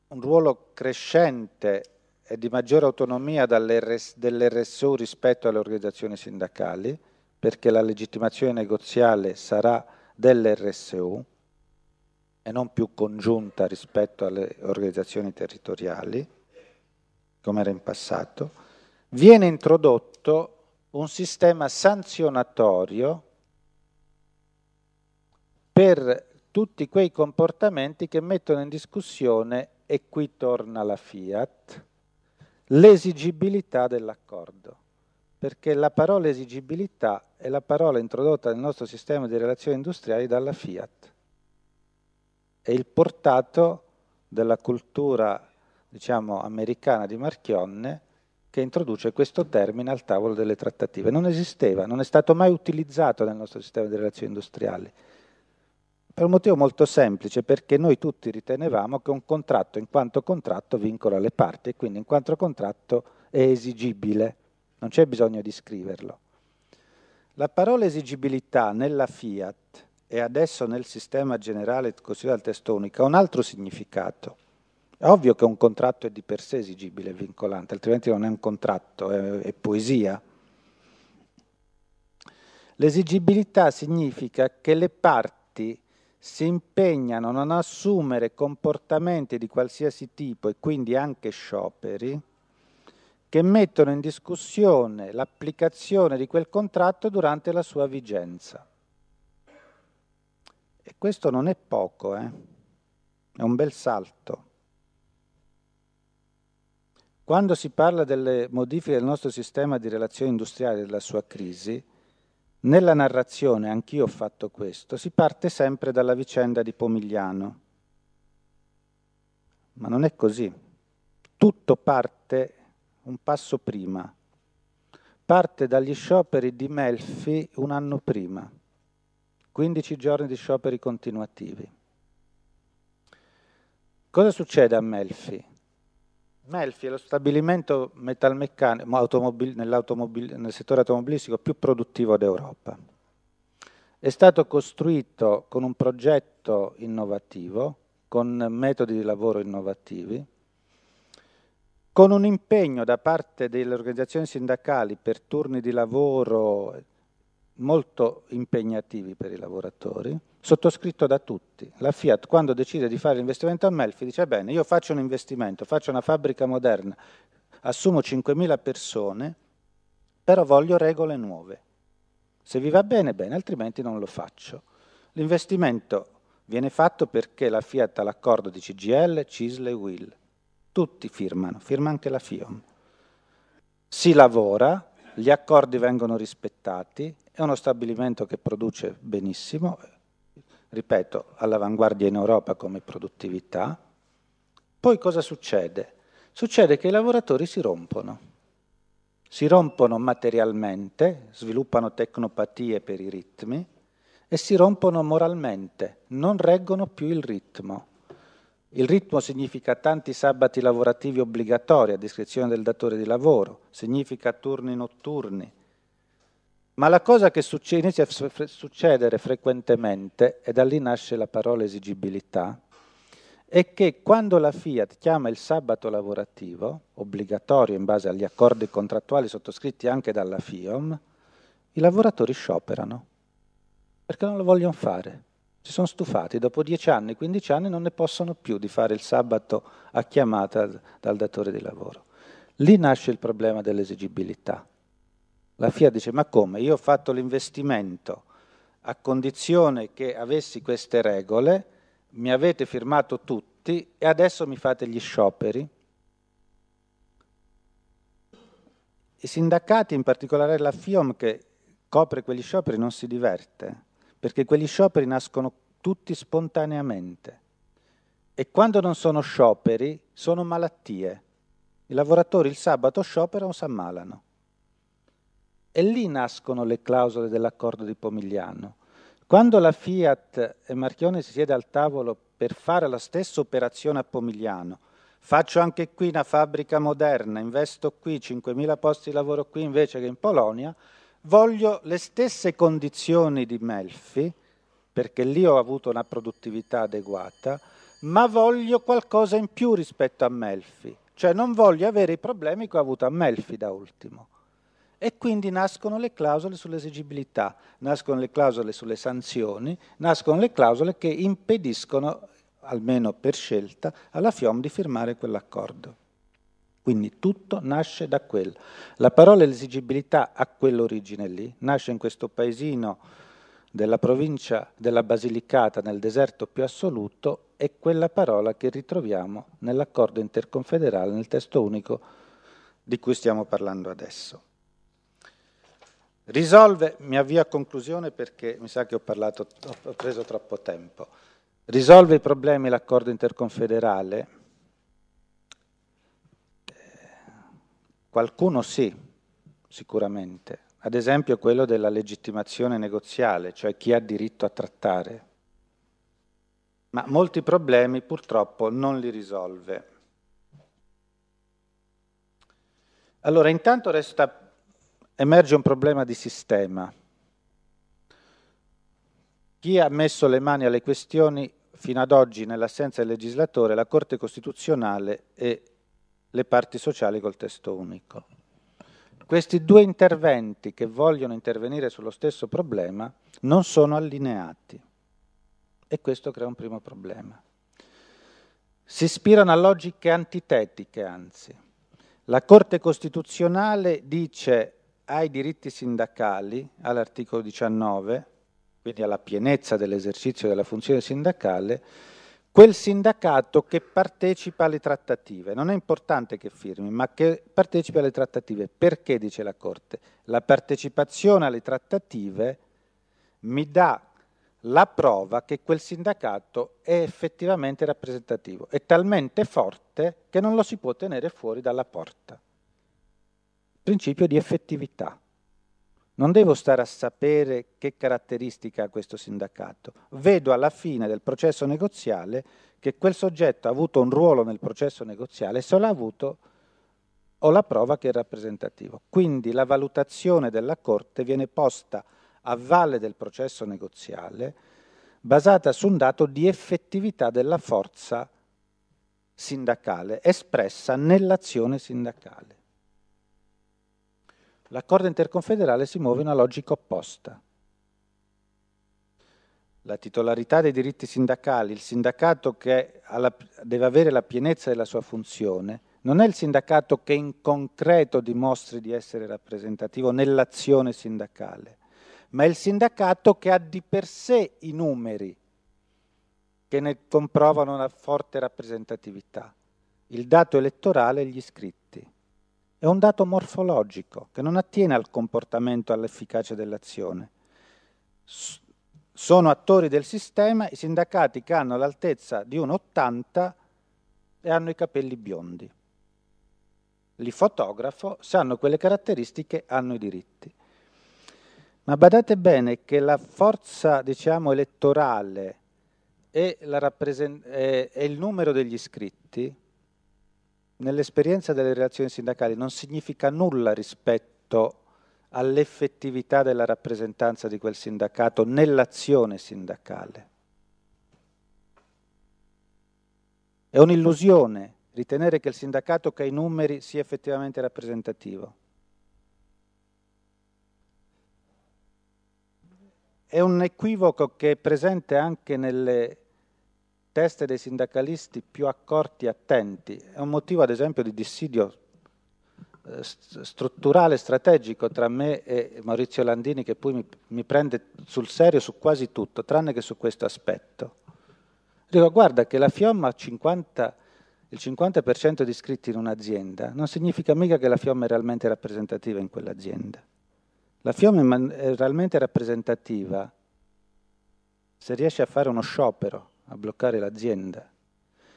un ruolo crescente e di maggiore autonomia dell'RSU rispetto alle organizzazioni sindacali, perché la legittimazione negoziale sarà dell'RSU e non più congiunta rispetto alle organizzazioni territoriali come era in passato, viene introdotto un sistema sanzionatorio per tutti quei comportamenti che mettono in discussione, e qui torna la Fiat, l'esigibilità dell'accordo. Perché la parola esigibilità è la parola introdotta nel nostro sistema di relazioni industriali dalla Fiat. È il portato della cultura diciamo, americana di Marchionne che introduce questo termine al tavolo delle trattative. Non esisteva, non è stato mai utilizzato nel nostro sistema di relazioni industriali. Per un motivo molto semplice, perché noi tutti ritenevamo che un contratto in quanto contratto vincola le parti e quindi in quanto contratto è esigibile, non c'è bisogno di scriverlo. La parola esigibilità nella Fiat e adesso nel sistema generale cosiddetto dal testo unico ha un altro significato è ovvio che un contratto è di per sé esigibile e vincolante, altrimenti non è un contratto, è, è poesia. L'esigibilità significa che le parti si impegnano a non assumere comportamenti di qualsiasi tipo e quindi anche scioperi che mettono in discussione l'applicazione di quel contratto durante la sua vigenza. E questo non è poco, eh? è un bel salto. Quando si parla delle modifiche del nostro sistema di relazioni industriali e della sua crisi, nella narrazione, anch'io ho fatto questo, si parte sempre dalla vicenda di Pomigliano. Ma non è così. Tutto parte un passo prima. Parte dagli scioperi di Melfi un anno prima. 15 giorni di scioperi continuativi. Cosa succede a Melfi? Melfi è lo stabilimento metalmeccanico nel settore automobilistico più produttivo d'Europa. È stato costruito con un progetto innovativo, con metodi di lavoro innovativi, con un impegno da parte delle organizzazioni sindacali per turni di lavoro molto impegnativi per i lavoratori, sottoscritto da tutti. La Fiat quando decide di fare l'investimento a Melfi dice bene, io faccio un investimento, faccio una fabbrica moderna, assumo 5.000 persone, però voglio regole nuove. Se vi va bene, bene, altrimenti non lo faccio. L'investimento viene fatto perché la Fiat ha l'accordo di CGL, CISL e WIL. Tutti firmano, firma anche la FIOM. Si lavora, gli accordi vengono rispettati, è uno stabilimento che produce benissimo, ripeto, all'avanguardia in Europa come produttività. Poi cosa succede? Succede che i lavoratori si rompono. Si rompono materialmente, sviluppano tecnopatie per i ritmi e si rompono moralmente, non reggono più il ritmo. Il ritmo significa tanti sabati lavorativi obbligatori a discrezione del datore di lavoro, significa turni notturni, ma la cosa che succede, inizia a succedere frequentemente, e da lì nasce la parola esigibilità, è che quando la Fiat chiama il sabato lavorativo, obbligatorio in base agli accordi contrattuali sottoscritti anche dalla FIOM, i lavoratori scioperano perché non lo vogliono fare. Si sono stufati, dopo 10 anni, 15 anni non ne possono più di fare il sabato a chiamata dal datore di lavoro. Lì nasce il problema dell'esigibilità. La FIA dice ma come? Io ho fatto l'investimento a condizione che avessi queste regole, mi avete firmato tutti e adesso mi fate gli scioperi. I sindacati, in particolare la FIOM che copre quegli scioperi, non si diverte, perché quegli scioperi nascono tutti spontaneamente. E quando non sono scioperi, sono malattie. I lavoratori il sabato scioperano, o si ammalano. E lì nascono le clausole dell'accordo di Pomigliano. Quando la Fiat e Marchione si siede al tavolo per fare la stessa operazione a Pomigliano, faccio anche qui una fabbrica moderna, investo qui 5.000 posti di lavoro qui invece che in Polonia, voglio le stesse condizioni di Melfi, perché lì ho avuto una produttività adeguata, ma voglio qualcosa in più rispetto a Melfi, cioè non voglio avere i problemi che ho avuto a Melfi da ultimo. E quindi nascono le clausole sull'esigibilità, nascono le clausole sulle sanzioni, nascono le clausole che impediscono, almeno per scelta, alla FIOM di firmare quell'accordo. Quindi tutto nasce da quello. La parola esigibilità ha quell'origine lì, nasce in questo paesino della provincia della Basilicata nel deserto più assoluto è quella parola che ritroviamo nell'accordo interconfederale, nel testo unico di cui stiamo parlando adesso. Risolve, mi avvio a conclusione perché mi sa che ho, parlato, ho preso troppo tempo, risolve i problemi l'accordo interconfederale? Eh, qualcuno sì, sicuramente, ad esempio quello della legittimazione negoziale, cioè chi ha diritto a trattare, ma molti problemi purtroppo non li risolve. Allora, intanto resta emerge un problema di sistema. Chi ha messo le mani alle questioni fino ad oggi nell'assenza del legislatore, la Corte Costituzionale e le parti sociali col testo unico. Questi due interventi che vogliono intervenire sullo stesso problema non sono allineati e questo crea un primo problema. Si ispirano a logiche antitetiche, anzi. La Corte Costituzionale dice ai diritti sindacali, all'articolo 19, quindi alla pienezza dell'esercizio della funzione sindacale, quel sindacato che partecipa alle trattative. Non è importante che firmi, ma che partecipi alle trattative. Perché, dice la Corte, la partecipazione alle trattative mi dà la prova che quel sindacato è effettivamente rappresentativo, è talmente forte che non lo si può tenere fuori dalla porta principio di effettività. Non devo stare a sapere che caratteristica ha questo sindacato. Vedo alla fine del processo negoziale che quel soggetto ha avuto un ruolo nel processo negoziale e se l'ha avuto ho la prova che è rappresentativo. Quindi la valutazione della Corte viene posta a valle del processo negoziale basata su un dato di effettività della forza sindacale espressa nell'azione sindacale l'accordo interconfederale si muove in una logica opposta. La titolarità dei diritti sindacali, il sindacato che la, deve avere la pienezza della sua funzione, non è il sindacato che in concreto dimostri di essere rappresentativo nell'azione sindacale, ma è il sindacato che ha di per sé i numeri che ne comprovano una forte rappresentatività, il dato elettorale e gli iscritti. È un dato morfologico che non attiene al comportamento e all'efficacia dell'azione. Sono attori del sistema i sindacati che hanno l'altezza di un 80 e hanno i capelli biondi. Li fotografo, se hanno quelle caratteristiche hanno i diritti. Ma badate bene che la forza, diciamo, elettorale e, e, e il numero degli iscritti nell'esperienza delle relazioni sindacali non significa nulla rispetto all'effettività della rappresentanza di quel sindacato nell'azione sindacale. È un'illusione ritenere che il sindacato che ha i numeri sia effettivamente rappresentativo. È un equivoco che è presente anche nelle teste dei sindacalisti più accorti e attenti, è un motivo ad esempio di dissidio eh, strutturale, strategico tra me e Maurizio Landini che poi mi, mi, prende sul serio su quasi tutto, tranne che su questo aspetto. Dico, guarda che la Fiomma ha 50, il 50% di iscritti in un'azienda, non significa mica che la Fiomma è realmente rappresentativa in quell'azienda. La Fiomma è realmente rappresentativa se riesce a fare uno sciopero, a bloccare l'azienda.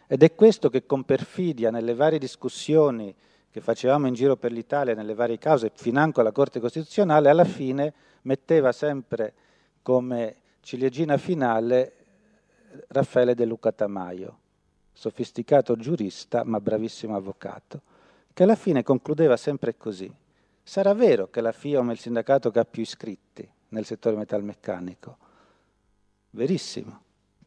Ed è questo che con perfidia nelle varie discussioni che facevamo in giro per l'Italia, nelle varie cause, financo alla Corte Costituzionale, alla fine metteva sempre come ciliegina finale Raffaele De Luca Tamaio, sofisticato giurista ma bravissimo avvocato, che alla fine concludeva sempre così. Sarà vero che la FIOM è il sindacato che ha più iscritti nel settore metalmeccanico? Verissimo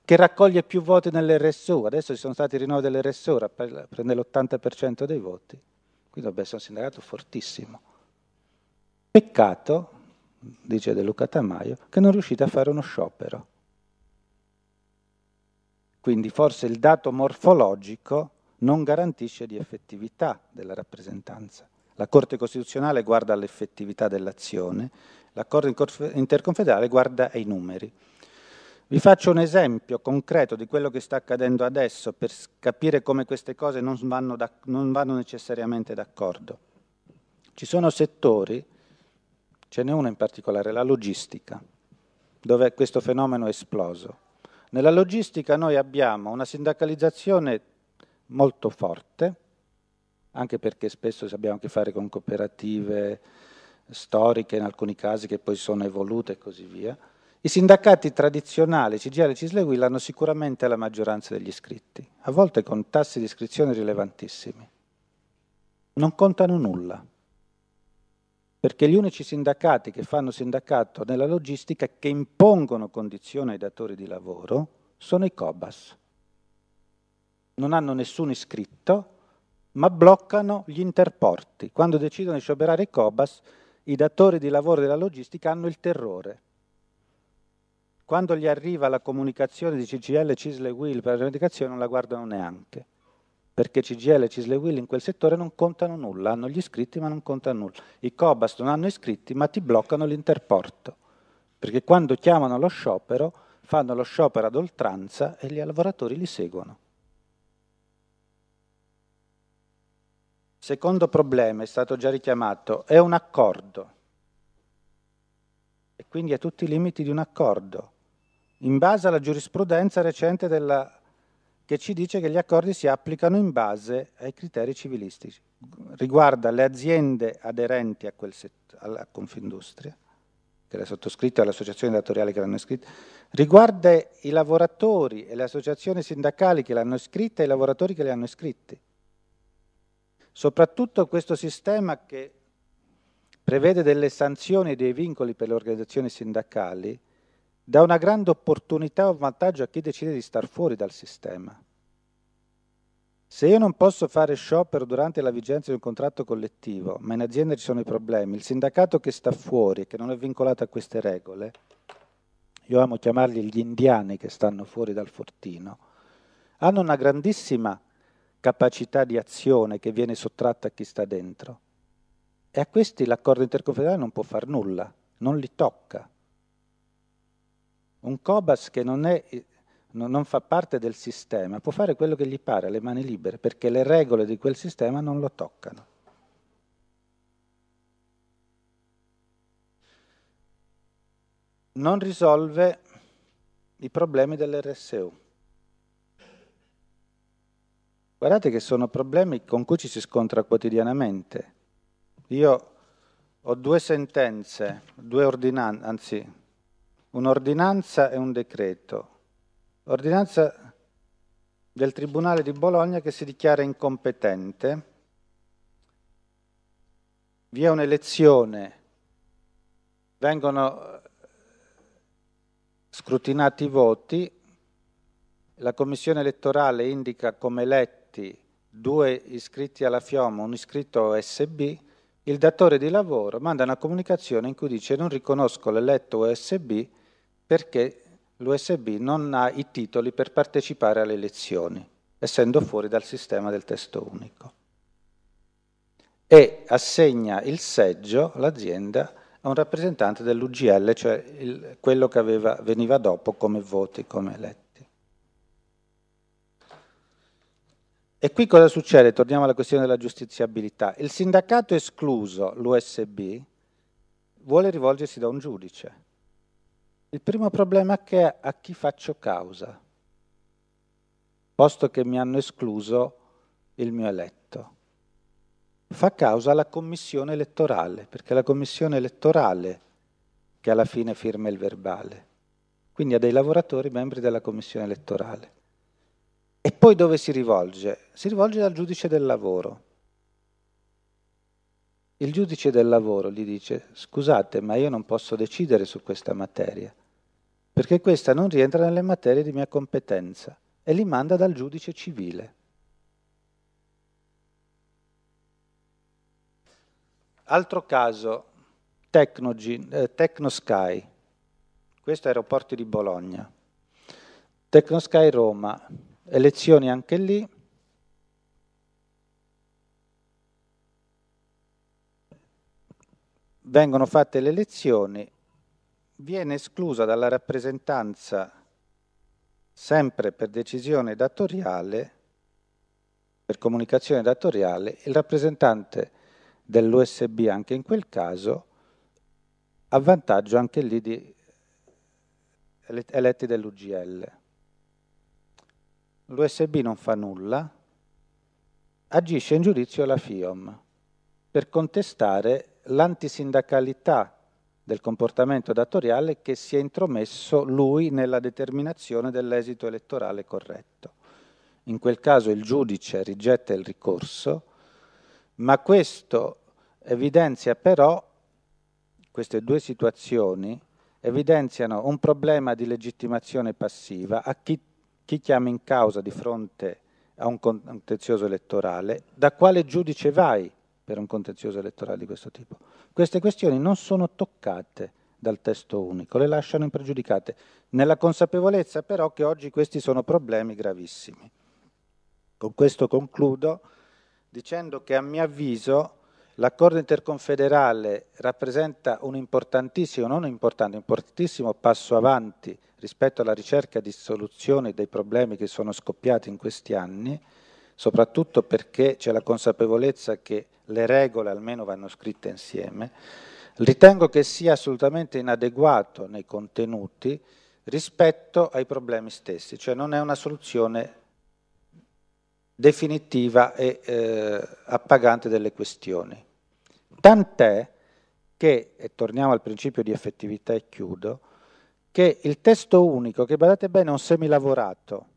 che raccoglie più voti nell'RSU, adesso ci sono stati i rinnovi dell'RSU, prende l'80% dei voti, quindi dovrebbe essere un sindacato fortissimo. Peccato, dice De Luca Tamayo, che non riuscite a fare uno sciopero. Quindi forse il dato morfologico non garantisce di effettività della rappresentanza. La Corte Costituzionale guarda all'effettività dell'azione, la Corte Interconfederale guarda ai numeri. Vi faccio un esempio concreto di quello che sta accadendo adesso per capire come queste cose non vanno, da, non vanno necessariamente d'accordo. Ci sono settori, ce n'è uno in particolare, la logistica, dove questo fenomeno è esploso. Nella logistica noi abbiamo una sindacalizzazione molto forte, anche perché spesso abbiamo a che fare con cooperative storiche in alcuni casi che poi sono evolute e così via, i sindacati tradizionali, CGL e Cisleguil, hanno sicuramente la maggioranza degli iscritti, a volte con tassi di iscrizione rilevantissimi. Non contano nulla, perché gli unici sindacati che fanno sindacato nella logistica che impongono condizioni ai datori di lavoro sono i COBAS. Non hanno nessun iscritto, ma bloccano gli interporti. Quando decidono di scioperare i COBAS, i datori di lavoro della logistica hanno il terrore quando gli arriva la comunicazione di CGL, Cisle Will per la rivendicazione non la guardano neanche, perché CGL e Cisle Will in quel settore non contano nulla, hanno gli iscritti ma non contano nulla. I Cobas non hanno iscritti ma ti bloccano l'interporto, perché quando chiamano lo sciopero fanno lo sciopero ad oltranza e gli lavoratori li seguono. Secondo problema, è stato già richiamato, è un accordo. E quindi ha tutti i limiti di un accordo in base alla giurisprudenza recente della, che ci dice che gli accordi si applicano in base ai criteri civilistici. Riguarda le aziende aderenti a quel set, alla Confindustria, che l'ha sottoscritto e alle associazioni datoriali che l'hanno iscritta, riguarda i lavoratori e le associazioni sindacali che l'hanno iscritta e i lavoratori che le hanno iscritte. Soprattutto questo sistema che prevede delle sanzioni e dei vincoli per le organizzazioni sindacali, dà una grande opportunità o vantaggio a chi decide di star fuori dal sistema. Se io non posso fare sciopero durante la vigenza di un contratto collettivo, ma in azienda ci sono i problemi, il sindacato che sta fuori e che non è vincolato a queste regole, io amo chiamarli gli indiani che stanno fuori dal fortino, hanno una grandissima capacità di azione che viene sottratta a chi sta dentro. E a questi l'accordo interconfederale non può far nulla, non li tocca. Un COBAS che non, è, non, fa parte del sistema può fare quello che gli pare, le mani libere, perché le regole di quel sistema non lo toccano. Non risolve i problemi dell'RSU. Guardate che sono problemi con cui ci si scontra quotidianamente. Io ho due sentenze, due ordinanze, anzi un'ordinanza e un decreto. Ordinanza del Tribunale di Bologna che si dichiara incompetente. Vi è un'elezione, vengono eh, scrutinati i voti, la commissione elettorale indica come eletti due iscritti alla FIOM, un iscritto OSB, il datore di lavoro manda una comunicazione in cui dice non riconosco l'eletto OSB perché l'USB non ha i titoli per partecipare alle elezioni, essendo fuori dal sistema del testo unico. E assegna il seggio, l'azienda, a un rappresentante dell'UGL, cioè il, quello che aveva, veniva dopo come voti, come eletti. E qui cosa succede? Torniamo alla questione della giustiziabilità. Il sindacato escluso l'USB vuole rivolgersi da un giudice il primo problema è che a chi faccio causa, posto che mi hanno escluso il mio eletto. Fa causa alla commissione elettorale, perché è la commissione elettorale che alla fine firma il verbale, quindi a dei lavoratori membri della commissione elettorale. E poi dove si rivolge? Si rivolge al giudice del lavoro. Il giudice del lavoro gli dice, scusate, ma io non posso decidere su questa materia perché questa non rientra nelle materie di mia competenza e li manda dal giudice civile. Altro caso, Tecnogi, eh, Tecnosky, questo aeroporto di Bologna, Tecnosky Roma, elezioni anche lì, vengono fatte le elezioni viene esclusa dalla rappresentanza sempre per decisione datoriale, per comunicazione datoriale, il rappresentante dell'USB anche in quel caso a vantaggio anche lì di eletti dell'UGL. L'USB non fa nulla, agisce in giudizio la FIOM per contestare l'antisindacalità del comportamento datoriale che si è intromesso lui nella determinazione dell'esito elettorale corretto. In quel caso il giudice rigetta il ricorso, ma questo evidenzia però, queste due situazioni evidenziano un problema di legittimazione passiva a chi, chi chiama in causa di fronte a un contenzioso elettorale, da quale giudice vai per un contenzioso elettorale di questo tipo. Queste questioni non sono toccate dal testo unico, le lasciano impregiudicate, nella consapevolezza però che oggi questi sono problemi gravissimi. Con questo concludo dicendo che a mio avviso l'accordo interconfederale rappresenta un importantissimo, non importante, importantissimo passo avanti rispetto alla ricerca di soluzioni dei problemi che sono scoppiati in questi anni, soprattutto perché c'è la consapevolezza che le regole almeno vanno scritte insieme, ritengo che sia assolutamente inadeguato nei contenuti rispetto ai problemi stessi, cioè non è una soluzione definitiva e eh, appagante delle questioni. Tant'è che, e torniamo al principio di effettività e chiudo, che il testo unico, che badate bene è un semilavorato,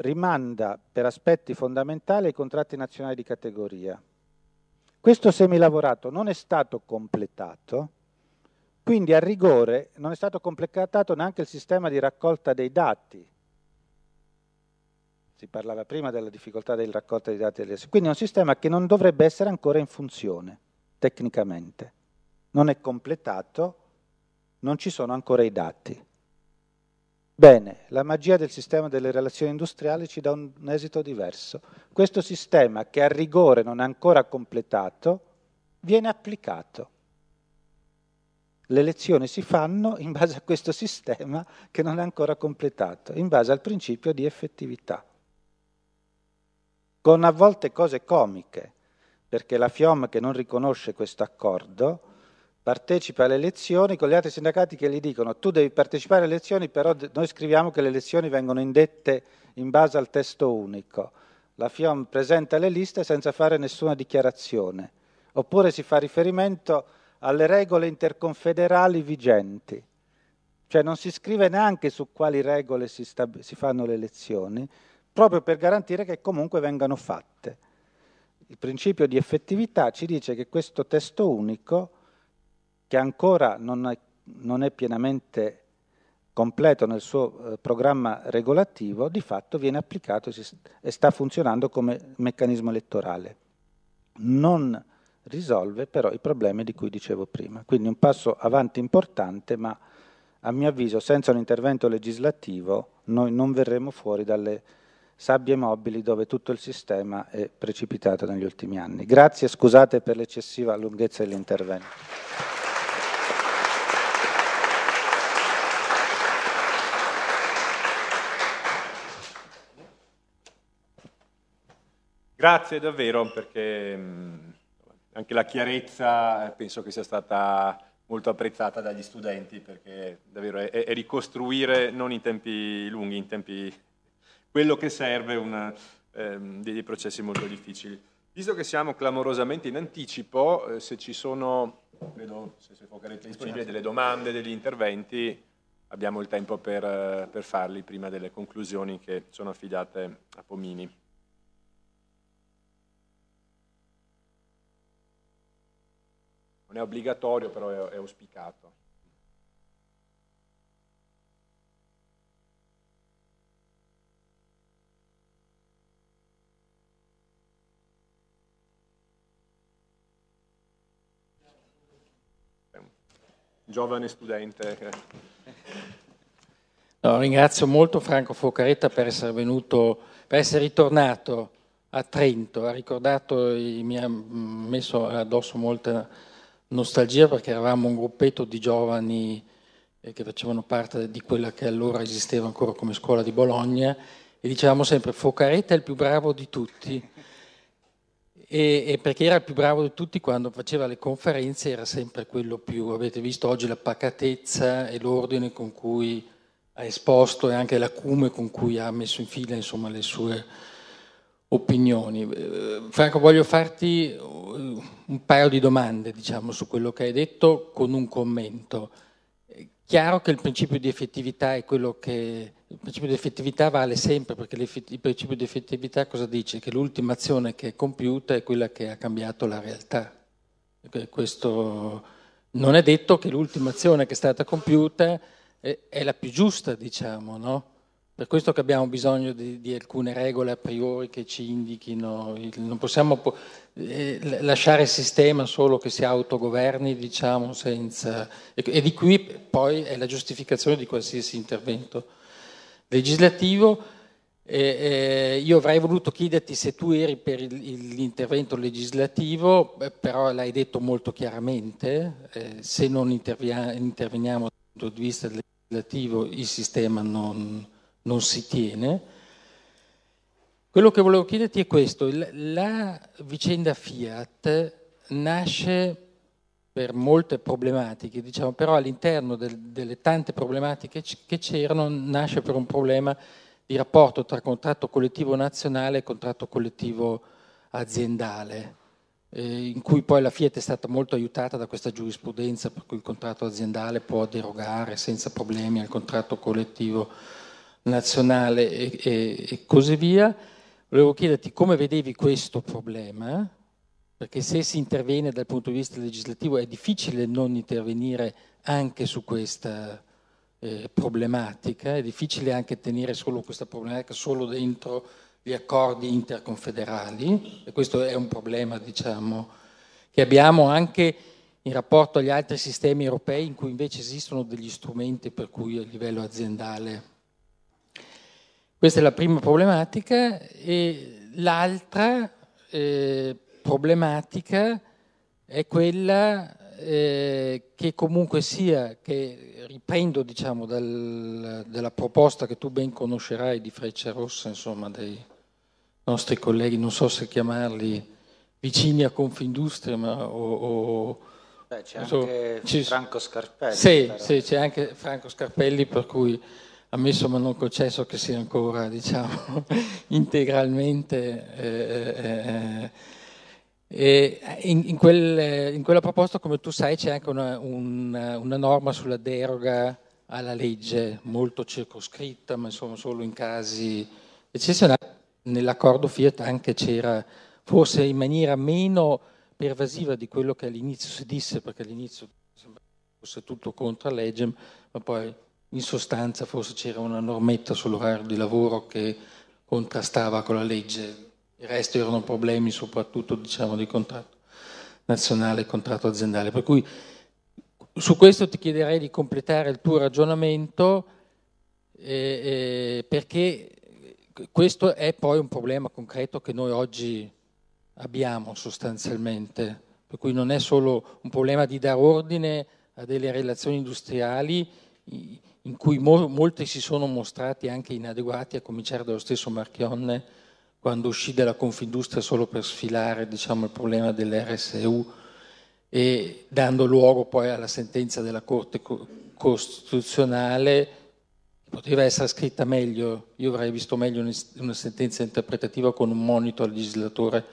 rimanda per aspetti fondamentali ai contratti nazionali di categoria. Questo semilavorato non è stato completato, quindi a rigore non è stato completato neanche il sistema di raccolta dei dati. Si parlava prima della difficoltà della raccolta dei dati. Quindi è un sistema che non dovrebbe essere ancora in funzione, tecnicamente. Non è completato, non ci sono ancora i dati. Bene, la magia del sistema delle relazioni industriali ci dà un, un esito diverso. Questo sistema, che a rigore non è ancora completato, viene applicato. Le lezioni si fanno in base a questo sistema che non è ancora completato, in base al principio di effettività. Con a volte cose comiche, perché la FIOM che non riconosce questo accordo partecipa alle elezioni con gli altri sindacati che gli dicono tu devi partecipare alle elezioni, però noi scriviamo che le elezioni vengono indette in base al testo unico. La FIOM presenta le liste senza fare nessuna dichiarazione, oppure si fa riferimento alle regole interconfederali vigenti. Cioè non si scrive neanche su quali regole si, stab- si fanno le elezioni, proprio per garantire che comunque vengano fatte. Il principio di effettività ci dice che questo testo unico che ancora non è, non è pienamente completo nel suo eh, programma regolativo, di fatto viene applicato e sta funzionando come meccanismo elettorale. Non risolve però i problemi di cui dicevo prima. Quindi un passo avanti importante, ma a mio avviso senza un intervento legislativo noi non verremo fuori dalle sabbie mobili dove tutto il sistema è precipitato negli ultimi anni. Grazie, scusate per l'eccessiva lunghezza dell'intervento. Grazie davvero perché mm, anche la chiarezza eh, penso che sia stata molto apprezzata dagli studenti perché davvero è, è ricostruire non in tempi lunghi, in tempi quello che serve una, ehm, dei processi molto difficili. Visto che siamo clamorosamente in anticipo, eh, se ci sono, vedo se, se possibile, delle domande, degli interventi, abbiamo il tempo per, per farli prima delle conclusioni che sono affidate a Pomini. non è obbligatorio, però è, è auspicato. giovane studente. Eh. No, ringrazio molto Franco Focaretta per essere venuto, per essere ritornato a Trento, ha ricordato, mi ha mm, messo addosso molte, nostalgia perché eravamo un gruppetto di giovani eh, che facevano parte di quella che allora esisteva ancora come scuola di Bologna e dicevamo sempre Focaretta è il più bravo di tutti. E, e, perché era il più bravo di tutti quando faceva le conferenze era sempre quello più, avete visto oggi la pacatezza e l'ordine con cui ha esposto e anche l'acume con cui ha messo in fila insomma, le sue opinioni. Eh, Franco, voglio farti eh, un paio di domande diciamo, su quello che hai detto con un commento. È chiaro che il principio di effettività è quello che... Il principio di effettività vale sempre perché il principio di effettività cosa dice? Che l'ultima azione che è compiuta è quella che ha cambiato la realtà. Questo non è detto che l'ultima azione che è stata compiuta è la più giusta, diciamo, no? Per questo che abbiamo bisogno di, di alcune regole a priori che ci indichino, non possiamo eh, lasciare il sistema solo che si autogoverni, diciamo, senza... E di qui poi è la giustificazione di qualsiasi intervento legislativo. Eh, eh, io avrei voluto chiederti se tu eri per il, il, l'intervento legislativo, eh, però l'hai detto molto chiaramente, eh, se non intervia- interveniamo dal punto di vista legislativo il sistema non non si tiene. Quello che volevo chiederti è questo, la vicenda Fiat nasce per molte problematiche, diciamo, però all'interno del, delle tante problematiche che c'erano nasce per un problema di rapporto tra contratto collettivo nazionale e contratto collettivo aziendale, eh, in cui poi la Fiat è stata molto aiutata da questa giurisprudenza per cui il contratto aziendale può derogare senza problemi al contratto collettivo nazionale nazionale e, e, e così via, volevo chiederti come vedevi questo problema, perché se si interviene dal punto di vista legislativo è difficile non intervenire anche su questa eh, problematica, è difficile anche tenere solo questa problematica solo dentro gli accordi interconfederali e questo è un problema diciamo, che abbiamo anche in rapporto agli altri sistemi europei in cui invece esistono degli strumenti per cui a livello aziendale questa è la prima problematica e l'altra eh, problematica è quella eh, che comunque sia, che riprendo diciamo dal, dalla proposta che tu ben conoscerai di Freccia Rossa, insomma dei nostri colleghi, non so se chiamarli vicini a Confindustria ma, o, o Beh, c'è anche so, Franco Scarpelli. Sì, sì, c'è anche Franco Scarpelli per cui ammesso ma non concesso che sia ancora diciamo, integralmente. Eh eh, eh, eh, in, in, quel, in, quella proposta, come tu sai, c'è anche una, un, una, norma sulla deroga alla legge, molto circoscritta, ma insomma solo in casi eccezionali. Nell'accordo Fiat anche c'era, forse in maniera meno pervasiva di quello che all'inizio si disse, perché all'inizio sembrava fosse tutto contro la legge, ma poi in sostanza forse c'era una normetta sull'orario di lavoro che contrastava con la legge, il resto erano problemi soprattutto diciamo, di contratto nazionale e contratto aziendale. Per cui su questo ti chiederei di completare il tuo ragionamento eh, eh, perché questo è poi un problema concreto che noi oggi abbiamo sostanzialmente, per cui non è solo un problema di dare ordine a delle relazioni industriali in cui mo- molti si sono mostrati anche inadeguati, a cominciare dallo stesso Marchionne quando uscì dalla Confindustria solo per sfilare diciamo, il problema dell'RSU e dando luogo poi alla sentenza della Corte co- Costituzionale poteva essere scritta meglio, io avrei visto meglio una sentenza interpretativa con un monito al legislatore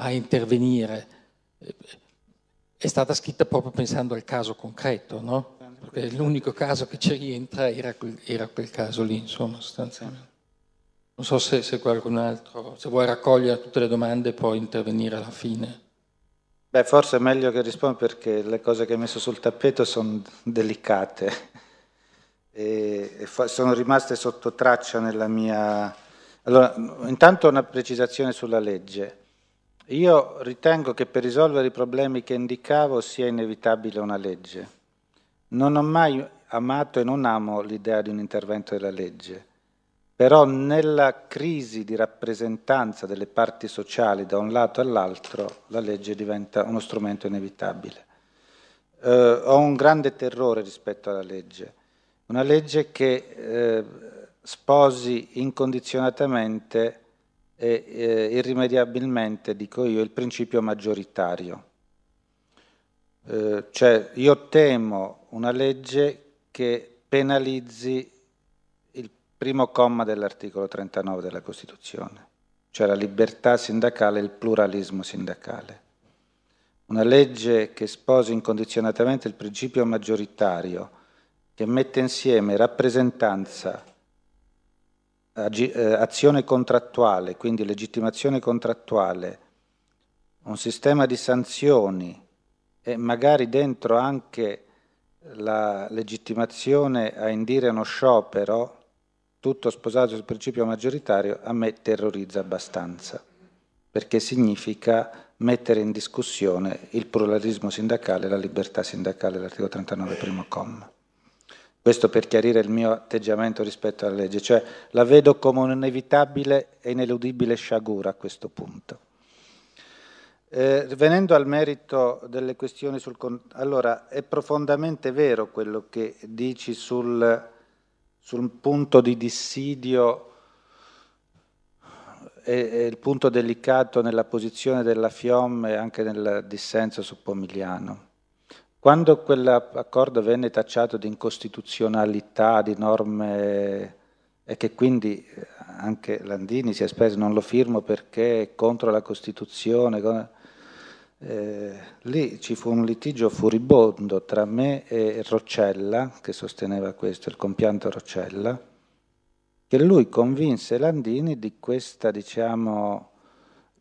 a intervenire. È stata scritta proprio pensando al caso concreto, no? perché l'unico caso che ci rientra era quel, era quel caso lì, insomma, sostanzialmente. Non so se, se, qualcun altro, se vuoi raccogliere tutte le domande e poi intervenire alla fine. Beh, forse è meglio che rispondo perché le cose che hai messo sul tappeto sono delicate e, e fa, sono rimaste sotto traccia nella mia... Allora, intanto una precisazione sulla legge. Io ritengo che per risolvere i problemi che indicavo sia inevitabile una legge non ho mai amato e non amo l'idea di un intervento della legge, però nella crisi di rappresentanza delle parti sociali da un lato all'altro la legge diventa uno strumento inevitabile. Eh, ho un grande terrore rispetto alla legge, una legge che eh, sposi incondizionatamente e eh, irrimediabilmente, dico io, il principio maggioritario eh, cioè io temo una legge che penalizzi il primo comma dell'articolo 39 della Costituzione, cioè la libertà sindacale e il pluralismo sindacale. Una legge che sposi incondizionatamente il principio maggioritario, che mette insieme rappresentanza, eh, azione contrattuale, quindi legittimazione contrattuale, un sistema di sanzioni e magari dentro anche la legittimazione a indire uno sciopero, tutto sposato sul principio maggioritario, a me terrorizza abbastanza, perché significa mettere in discussione il pluralismo sindacale la libertà sindacale, l'articolo 39, primo comma. Questo per chiarire il mio atteggiamento rispetto alla legge, cioè la vedo come un'inevitabile e ineludibile sciagura a questo punto. Eh, venendo al merito delle questioni sul... Allora, è profondamente vero quello che dici sul, sul punto di dissidio e, il punto delicato nella posizione della FIOM e anche nel dissenso su Pomigliano. Quando quell'accordo venne tacciato di incostituzionalità, di norme, e che quindi anche Landini si è speso, non lo firmo perché è contro la Costituzione, eh, lì ci fu un litigio furibondo tra me e Roccella, che sosteneva questo, il compianto Roccella, che lui convinse Landini di questa, diciamo,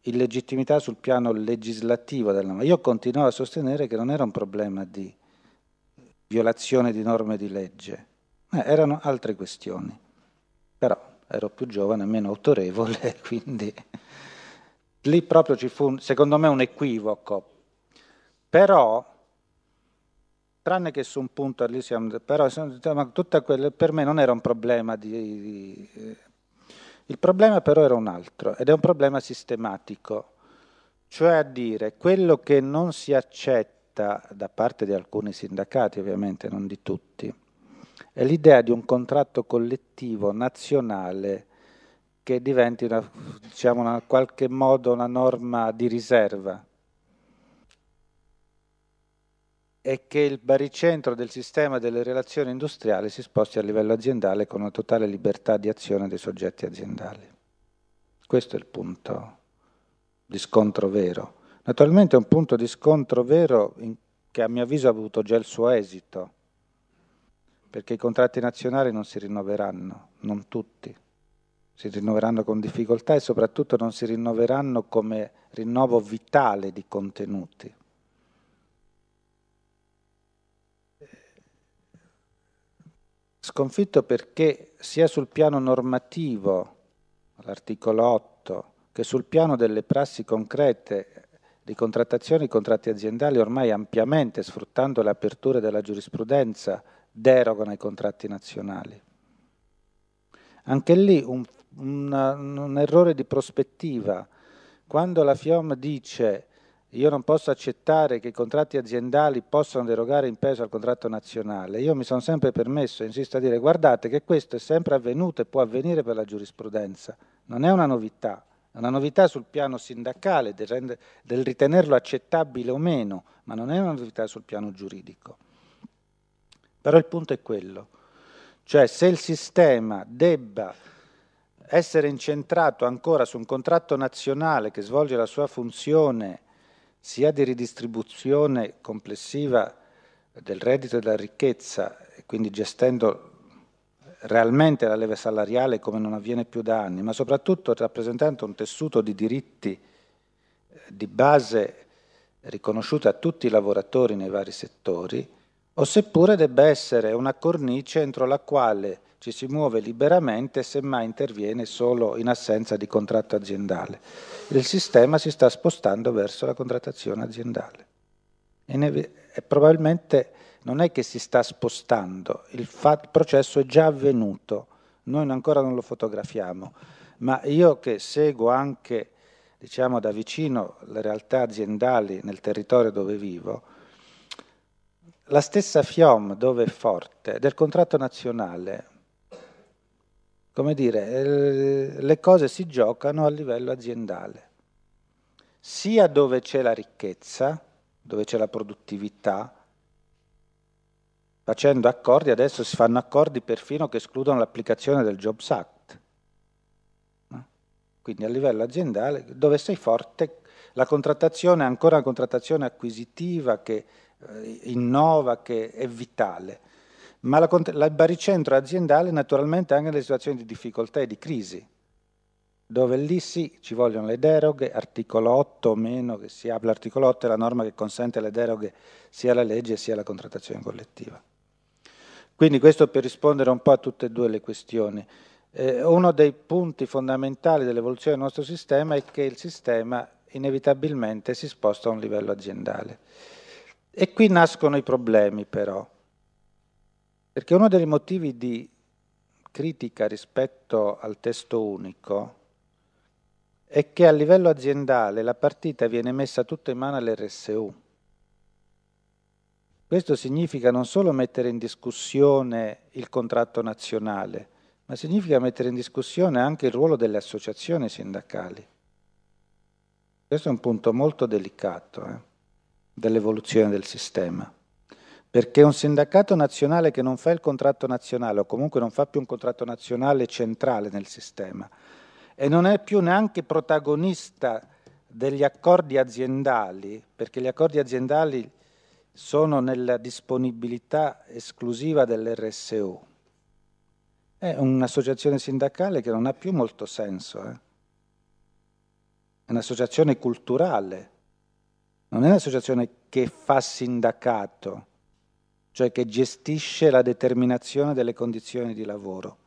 illegittimità sul piano legislativo della norma. Io continuavo a sostenere che non era un problema di violazione di norme di legge, eh, erano altre questioni. Però ero più giovane, meno autorevole, quindi lì proprio ci fu, secondo me, un equivoco. Però, tranne che su un punto, lì siamo, però quelle, per me non era un problema di, di, eh, Il problema però era un altro, ed è un problema sistematico. Cioè a dire, quello che non si accetta da parte di alcuni sindacati, ovviamente, non di tutti, è l'idea di un contratto collettivo nazionale che diventi una, diciamo, una, qualche modo una norma di riserva e che il baricentro del sistema delle relazioni industriali si sposti a livello aziendale con una totale libertà di azione dei soggetti aziendali. Questo è il punto di scontro vero. Naturalmente è un punto di scontro vero in, che a mio avviso ha avuto già il suo esito, perché i contratti nazionali non si rinnoveranno, non tutti si rinnoveranno con difficoltà e soprattutto non si rinnoveranno come rinnovo vitale di contenuti. Sconfitto perché sia sul piano normativo, l'articolo 8, che sul piano delle prassi concrete di contrattazione i contratti aziendali ormai ampiamente, sfruttando le aperture della giurisprudenza, derogano ai contratti nazionali. Anche lì un un, un errore di prospettiva. Quando la FIOM dice io non posso accettare che i contratti aziendali possano derogare in peso al contratto nazionale. Io mi sono sempre permesso, insisto a dire, guardate che questo è sempre avvenuto e può avvenire per la giurisprudenza, non è una novità, è una novità sul piano sindacale, del, rende, del ritenerlo accettabile o meno, ma non è una novità sul piano giuridico. Però il punto è quello, cioè se il sistema debba essere incentrato ancora su un contratto nazionale che svolge la sua funzione sia di ridistribuzione complessiva del reddito e della ricchezza, e quindi gestendo realmente la leva salariale come non avviene più da anni, ma soprattutto rappresentando un tessuto di diritti eh, di base riconosciuto a tutti i lavoratori nei vari settori, o seppure debba essere una cornice entro la quale ci si muove liberamente, semmai interviene solo in assenza di contratto aziendale. Il sistema si sta spostando verso la contrattazione aziendale. E, ne, e probabilmente non è che si sta spostando, il, fa, il processo è già avvenuto, noi ancora non lo fotografiamo, ma io che seguo anche diciamo, da vicino le realtà aziendali nel territorio dove vivo, la stessa FIOM, dove è forte, del contratto nazionale come dire, eh, le cose si giocano a livello aziendale, sia dove c'è la ricchezza, dove c'è la produttività, facendo accordi, adesso si fanno accordi perfino che escludono l'applicazione del Jobs Act. Quindi a livello aziendale, dove sei forte, la contrattazione è ancora una contrattazione acquisitiva che eh, innova, che è vitale ma la, la baricentro aziendale naturalmente anche nelle situazioni di difficoltà e di crisi, dove lì sì ci vogliono le deroghe, articolo 8 o meno che si apre l'articolo 8 è la norma che consente le deroghe sia alla legge sia alla contrattazione collettiva. Quindi questo per rispondere un po' a tutte e due le questioni. Eh, uno dei punti fondamentali dell'evoluzione del nostro sistema è che il sistema inevitabilmente si sposta a un livello aziendale. E qui nascono i problemi però. Perché uno dei motivi di critica rispetto al testo unico è che a livello aziendale la partita viene messa tutta in mano all'RSU. Questo significa non solo mettere in discussione il contratto nazionale, ma significa mettere in discussione anche il ruolo delle associazioni sindacali. Questo è un punto molto delicato eh, dell'evoluzione del sistema. Perché un sindacato nazionale che non fa il contratto nazionale o comunque non fa più un contratto nazionale centrale nel sistema e non è più neanche protagonista degli accordi aziendali, perché gli accordi aziendali sono nella disponibilità esclusiva dell'RSU. È un'associazione sindacale che non ha più molto senso. Eh? È un'associazione culturale, non è un'associazione che fa sindacato, cioè che gestisce la determinazione delle condizioni di lavoro.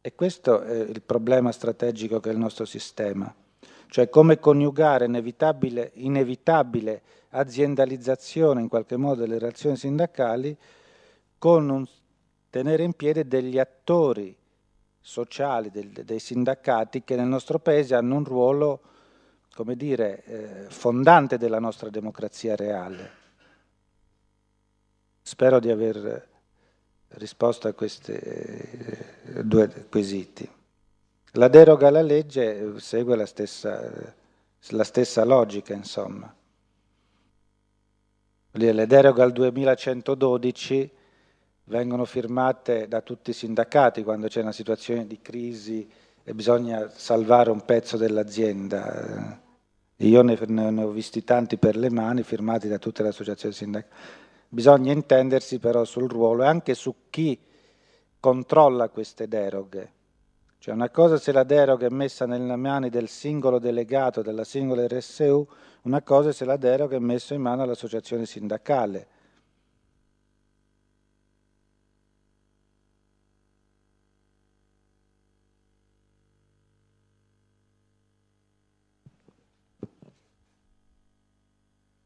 E questo è il problema strategico che è il nostro sistema, cioè come coniugare inevitabile, inevitabile aziendalizzazione in qualche modo delle relazioni sindacali con un, tenere in piedi degli attori sociali, del, dei sindacati che nel nostro paese hanno un ruolo, come dire, eh, fondante della nostra democrazia reale. Spero di aver risposto a questi eh, due quesiti. La deroga alla legge segue la stessa, la stessa logica, insomma. Le deroghe al 2112 vengono firmate da tutti i sindacati quando c'è una situazione di crisi e bisogna salvare un pezzo dell'azienda. Io ne, ne ho visti tanti per le mani firmati da tutte le associazioni sindacali Bisogna intendersi però sul ruolo e anche su chi controlla queste deroghe. Cioè una cosa se la deroga è messa nelle mani del singolo delegato della singola RSU, una cosa se la deroga è messa in mano all'associazione sindacale.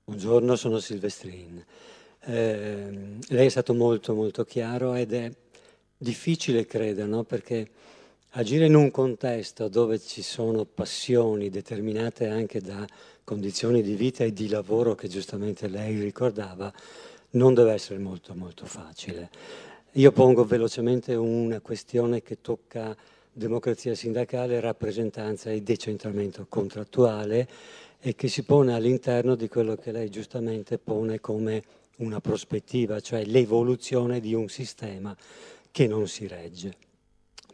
Buongiorno, sono Silvestrin. Eh, lei è stato molto molto chiaro ed è difficile, credere, no? perché agire in un contesto dove ci sono passioni determinate anche da condizioni di vita e di lavoro che giustamente lei ricordava, non deve essere molto molto facile. Io pongo velocemente una questione che tocca democrazia sindacale, rappresentanza e decentramento contrattuale e che si pone all'interno di quello che lei giustamente pone come una prospettiva, cioè l'evoluzione di un sistema che non si regge.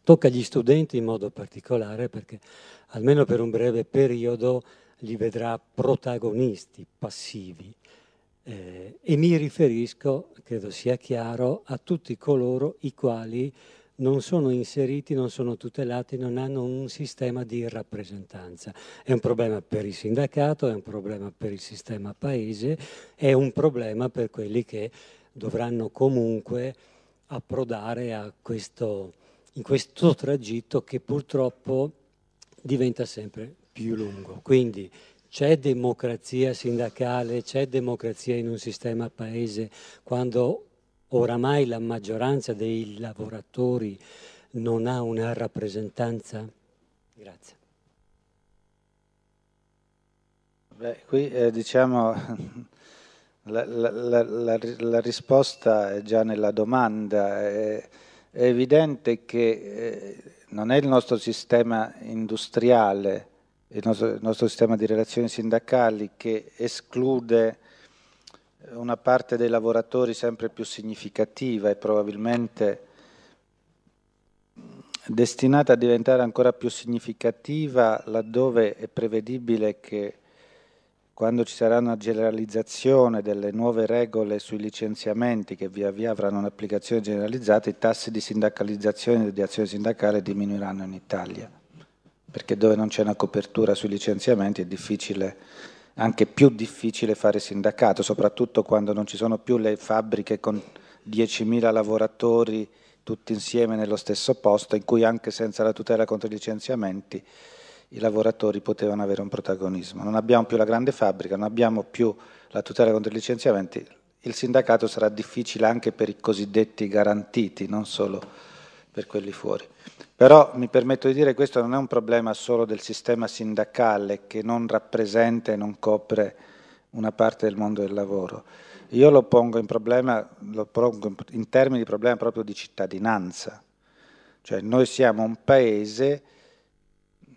Tocca agli studenti in modo particolare perché almeno per un breve periodo li vedrà protagonisti passivi eh, e mi riferisco, credo sia chiaro, a tutti coloro i quali non sono inseriti, non sono tutelati, non hanno un sistema di rappresentanza. È un problema per il sindacato, è un problema per il sistema paese, è un problema per quelli che dovranno comunque approdare questo, in questo tragitto che purtroppo diventa sempre più lungo. Quindi c'è democrazia sindacale, c'è democrazia in un sistema paese quando oramai la maggioranza dei lavoratori non ha una rappresentanza? Grazie. Beh, qui eh, diciamo la, la, la, la, risposta è già nella domanda. È, è evidente che eh, non è il nostro sistema industriale, il nostro, il nostro sistema di relazioni sindacali che esclude eh, una parte dei lavoratori sempre più significativa e probabilmente destinata a diventare ancora più significativa laddove è prevedibile che quando ci sarà una generalizzazione delle nuove regole sui licenziamenti che via via avranno un'applicazione generalizzata, i tassi di sindacalizzazione e di azione sindacale diminuiranno in Italia, perché dove non c'è una copertura sui licenziamenti è difficile anche più difficile fare sindacato, soprattutto quando non ci sono più le fabbriche con 10.000 lavoratori tutti insieme nello stesso posto, in cui anche senza la tutela contro i licenziamenti i lavoratori potevano avere un protagonismo. Non abbiamo più la grande fabbrica, non abbiamo più la tutela contro i licenziamenti, il sindacato sarà difficile anche per i cosiddetti garantiti, non solo per quelli fuori. Però mi permetto di dire che questo non è un problema solo del sistema sindacale che non rappresenta e non copre una parte del mondo del lavoro. Io lo pongo in, problema, lo pongo in termini di problema proprio di cittadinanza. Cioè noi siamo un paese,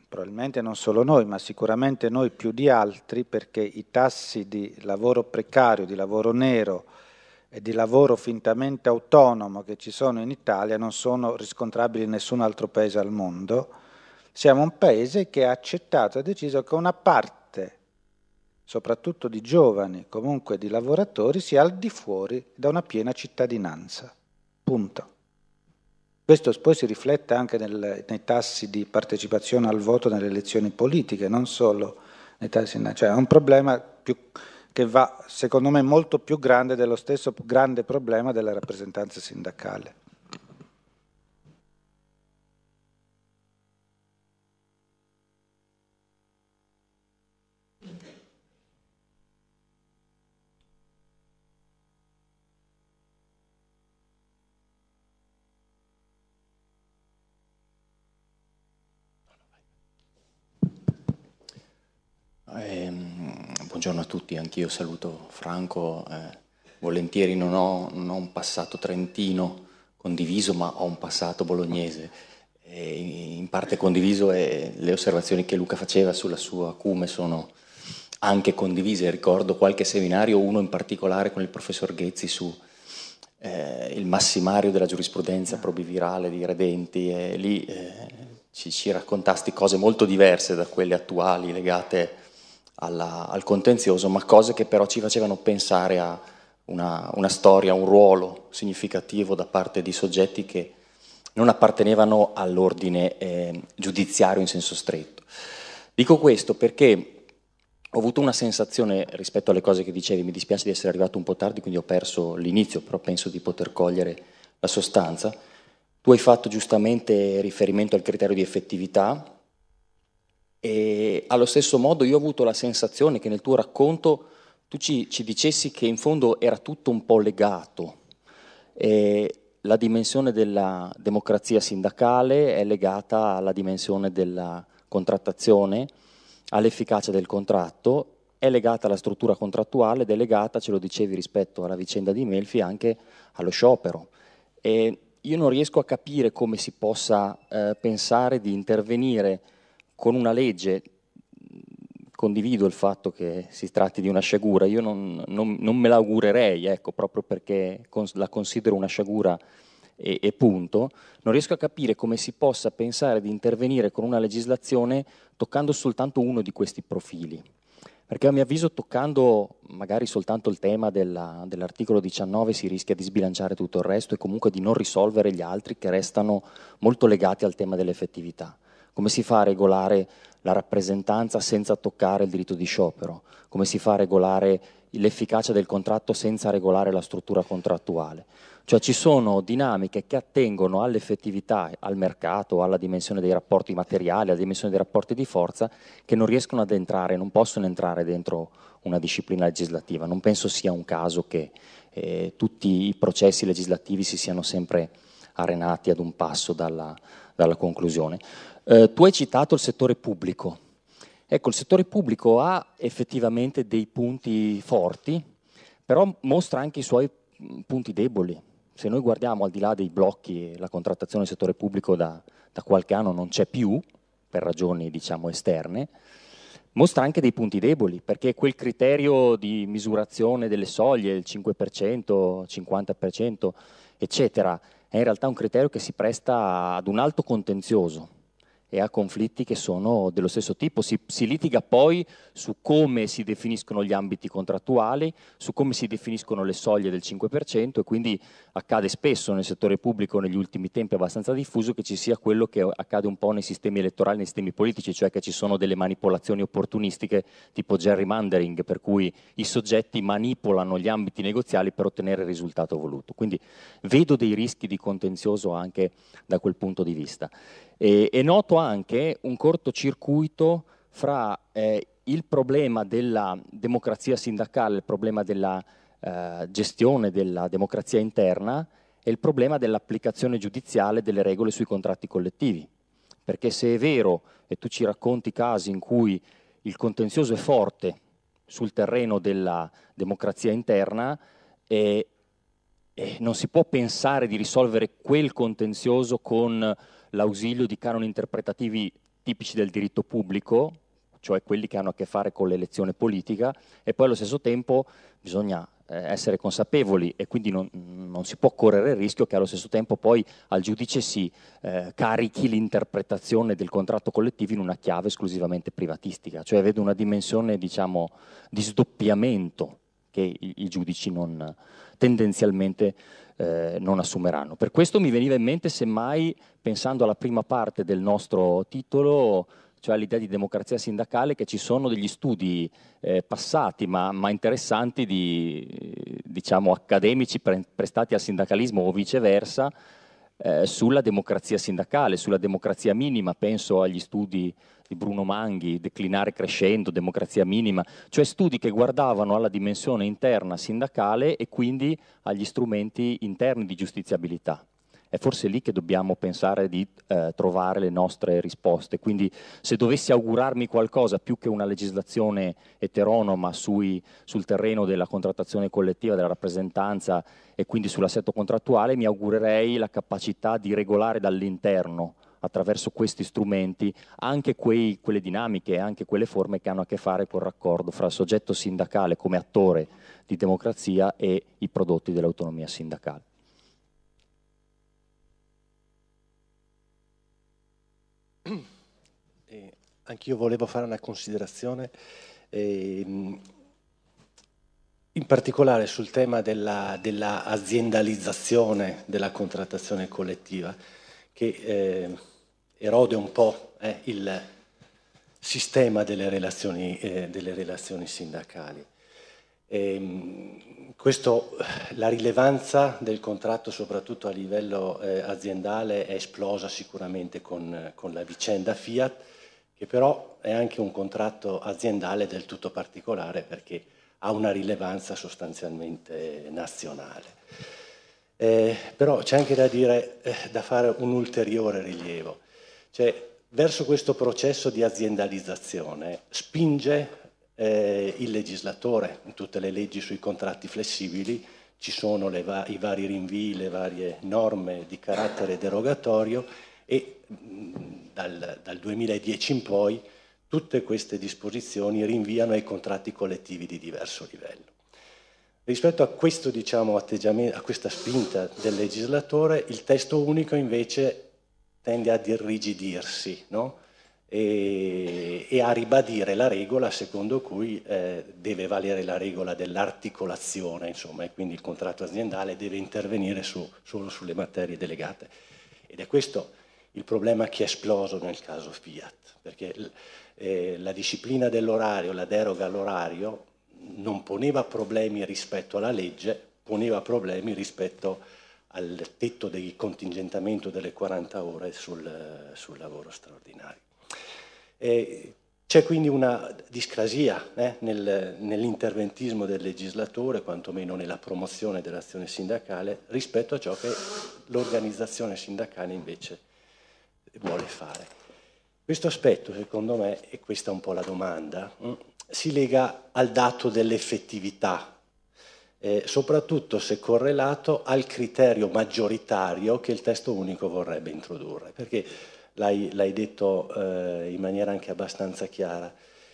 probabilmente non solo noi, ma sicuramente noi più di altri, perché i tassi di lavoro precario, di lavoro nero, e di lavoro fintamente autonomo che ci sono in Italia non sono riscontrabili in nessun altro paese al mondo. Siamo un paese che ha accettato e deciso che una parte, soprattutto di giovani, comunque di lavoratori, sia al di fuori da una piena cittadinanza. Punto. Questo poi si riflette anche nel, nei tassi di partecipazione al voto nelle elezioni politiche, non solo nei tassi, cioè è un problema più che va secondo me molto più grande dello stesso grande problema della rappresentanza sindacale. Um buongiorno a tutti, anch'io saluto Franco. Eh, volentieri non ho, non ho, un passato trentino condiviso, ma ho un passato bolognese. E in parte condiviso e le osservazioni che Luca faceva sulla sua acume sono anche condivise. Ricordo qualche seminario, uno in particolare con il professor Ghezzi su eh, il massimario della giurisprudenza probivirale di Redenti, e lì eh, ci, ci raccontasti cose molto diverse da quelle attuali legate alla, al contenzioso, ma cose che però ci facevano pensare a una, una storia, un ruolo significativo da parte di soggetti che non appartenevano all'ordine eh, giudiziario in senso stretto. Dico questo perché ho avuto una sensazione rispetto alle cose che dicevi, mi dispiace di essere arrivato un po' tardi, quindi ho perso l'inizio, però penso di poter cogliere la sostanza. Tu hai fatto giustamente riferimento al criterio di effettività, e allo stesso modo io ho avuto la sensazione che nel tuo racconto tu ci, ci dicessi che in fondo era tutto un po' legato. E la dimensione della democrazia sindacale è legata alla dimensione della contrattazione, all'efficacia del contratto, è legata alla struttura contrattuale ed è legata, ce lo dicevi rispetto alla vicenda di Melfi, anche allo sciopero. E io non riesco a capire come si possa eh, pensare di intervenire con una legge condivido il fatto che si tratti di una sciagura, io non, non, non me l'augurerei, ecco, proprio perché la considero una sciagura e, e, punto, non riesco a capire come si possa pensare di intervenire con una legislazione toccando soltanto uno di questi profili. Perché a mio avviso toccando magari soltanto il tema della, dell'articolo 19 si rischia di sbilanciare tutto il resto e comunque di non risolvere gli altri che restano molto legati al tema dell'effettività. Come si fa a regolare la rappresentanza senza toccare il diritto di sciopero? Come si fa a regolare l'efficacia del contratto senza regolare la struttura contrattuale? Cioè ci sono dinamiche che attengono all'effettività, al mercato, alla dimensione dei rapporti materiali, alla dimensione dei rapporti di forza, che non riescono ad entrare, non possono entrare dentro una disciplina legislativa. Non penso sia un caso che eh, tutti i processi legislativi si siano sempre arenati ad un passo dalla, dalla conclusione. Eh, tu hai citato il settore pubblico. Ecco, il settore pubblico ha effettivamente dei punti forti, però mostra anche i suoi punti deboli. Se noi guardiamo al di là dei blocchi, la contrattazione del settore pubblico da, da qualche anno non c'è più, per ragioni diciamo, esterne, mostra anche dei punti deboli, perché quel criterio di misurazione delle soglie, il 5%, 50%, eccetera, è in realtà un criterio che si presta ad un alto contenzioso e a conflitti che sono dello stesso tipo. Si, si, litiga poi su come si definiscono gli ambiti contrattuali, su come si definiscono le soglie del 5% e quindi accade spesso nel settore pubblico negli ultimi tempi abbastanza diffuso che ci sia quello che accade un po' nei sistemi elettorali, nei sistemi politici, cioè che ci sono delle manipolazioni opportunistiche tipo gerrymandering, per cui i soggetti manipolano gli ambiti negoziali per ottenere il risultato voluto. Quindi vedo dei rischi di contenzioso anche da quel punto di vista. E, è noto anche un cortocircuito fra eh, il problema della democrazia sindacale, il problema della eh, gestione della democrazia interna e il problema dell'applicazione giudiziale delle regole sui contratti collettivi. Perché se è vero, e tu ci racconti casi in cui il contenzioso è forte sul terreno della democrazia interna, eh, eh, non si può pensare di risolvere quel contenzioso con l'ausilio di canoni interpretativi tipici del diritto pubblico, cioè quelli che hanno a che fare con l'elezione politica, e poi allo stesso tempo bisogna eh, essere consapevoli e quindi non, non, si può correre il rischio che allo stesso tempo poi al giudice si eh, carichi l'interpretazione del contratto collettivo in una chiave esclusivamente privatistica, cioè vedo una dimensione diciamo, di sdoppiamento che i, i giudici non, tendenzialmente eh, non assumeranno. Per questo mi veniva in mente, semmai, pensando alla prima parte del nostro titolo, cioè all'idea di democrazia sindacale, che ci sono degli studi eh, passati ma, ma interessanti di diciamo, accademici pre- prestati al sindacalismo o viceversa eh, sulla democrazia sindacale, sulla democrazia minima, penso agli studi di Bruno Manghi, Declinare crescendo, Democrazia minima, cioè studi che guardavano alla dimensione interna sindacale e quindi agli strumenti interni di giustiziabilità. È forse lì che dobbiamo pensare di eh, trovare le nostre risposte. Quindi se dovessi augurarmi qualcosa più che una legislazione eteronoma sui, sul terreno della contrattazione collettiva, della rappresentanza e quindi sull'assetto contrattuale, mi augurerei la capacità di regolare dall'interno attraverso questi strumenti anche quei, quelle dinamiche, anche quelle forme che hanno a che fare col raccordo fra il soggetto sindacale come attore di democrazia e i prodotti dell'autonomia sindacale. Eh, anch'io volevo fare una considerazione, eh, in particolare sul tema della, della aziendalizzazione della contrattazione collettiva che eh, erode un po' eh, il sistema delle relazioni, eh, delle relazioni sindacali. E, ehm, questo, la rilevanza del contratto, soprattutto a livello eh, aziendale, è esplosa sicuramente con, con la vicenda Fiat, che però è anche un contratto aziendale del tutto particolare perché ha una rilevanza sostanzialmente eh, nazionale. Eh, però c'è anche da dire, eh, da fare un ulteriore rilievo. Cioè, verso questo processo di aziendalizzazione spinge eh, il legislatore, in tutte le leggi sui contratti flessibili ci sono va- i vari rinvii, le varie norme di carattere derogatorio e mh, dal, dal 2010 in poi tutte queste disposizioni rinviano ai contratti collettivi di diverso livello. Rispetto a questo diciamo, atteggiamento, a questa spinta del legislatore, il testo unico invece tende ad irrigidirsi no? e, e, a ribadire la regola secondo cui eh, deve valere la regola dell'articolazione, insomma, e quindi il contratto aziendale deve intervenire su, solo sulle materie delegate. Ed è questo il problema che è esploso nel caso Fiat, perché eh, la disciplina dell'orario, la deroga all'orario, non poneva problemi rispetto alla legge, poneva problemi rispetto al tetto di contingentamento delle 40 ore sul, sul lavoro straordinario. E c'è quindi una discrasia eh, nel, nell'interventismo del legislatore, quantomeno nella promozione dell'azione sindacale, rispetto a ciò che l'organizzazione sindacale invece vuole fare. Questo aspetto, secondo me, e questa è un po' la domanda, mm, si lega al dato dell'effettività, eh, soprattutto se correlato al criterio maggioritario che il testo unico vorrebbe introdurre, perché l'hai, l'hai detto eh, in maniera anche abbastanza chiara,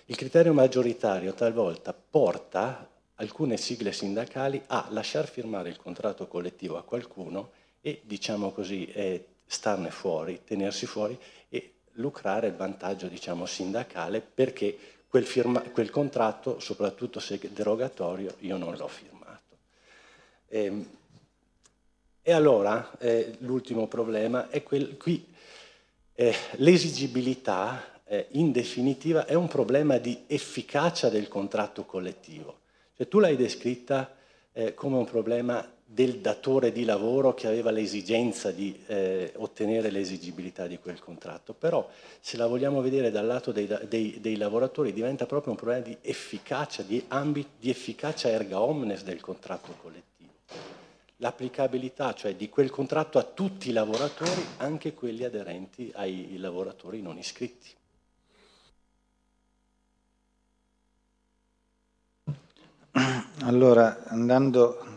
il criterio maggioritario talvolta porta alcune sigle sindacali a lasciar firmare il contratto collettivo a qualcuno e, diciamo così, eh, starne fuori, tenersi fuori e lucrare il vantaggio diciamo, sindacale perché quel, firma, quel contratto, soprattutto se derogatorio, io non l'ho firmato. E, ehm, e allora eh, l'ultimo problema è quel, qui eh, l'esigibilità eh, in definitiva è un problema di efficacia del contratto collettivo. Cioè, tu l'hai descritta eh, come un problema del datore di lavoro che aveva l'esigenza di eh, ottenere l'esigibilità di quel contratto, però se la vogliamo vedere dal lato dei, dei, dei lavoratori diventa proprio un problema di efficacia, di, ambito, di efficacia erga omnes del contratto collettivo, l'applicabilità cioè di quel contratto a tutti i lavoratori, anche quelli aderenti ai lavoratori non iscritti. Allora, andando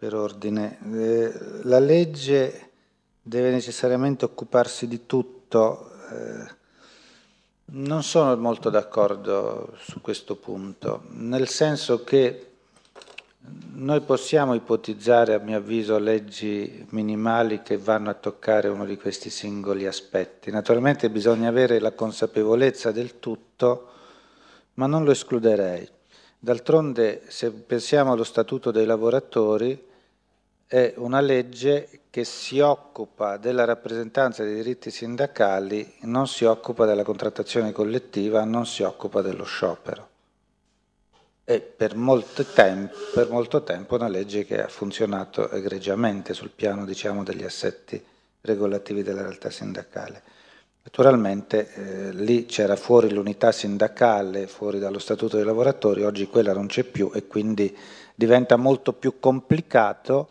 per ordine. Eh, la legge deve necessariamente occuparsi di tutto. Eh, non sono molto d'accordo su questo punto, nel senso che noi possiamo ipotizzare, a mio avviso, leggi minimali che vanno a toccare uno di questi singoli aspetti. Naturalmente bisogna avere la consapevolezza del tutto, ma non lo escluderei. D'altronde, se pensiamo allo Statuto dei lavoratori, è una legge che si occupa della rappresentanza dei diritti sindacali, non si occupa della contrattazione collettiva, non si occupa dello sciopero. È per molto tempo, per molto tempo una legge che ha funzionato egregiamente sul piano diciamo, degli assetti regolativi della realtà sindacale. Naturalmente eh, lì c'era fuori l'unità sindacale, fuori dallo Statuto dei lavoratori, oggi quella non c'è più e quindi diventa molto più complicato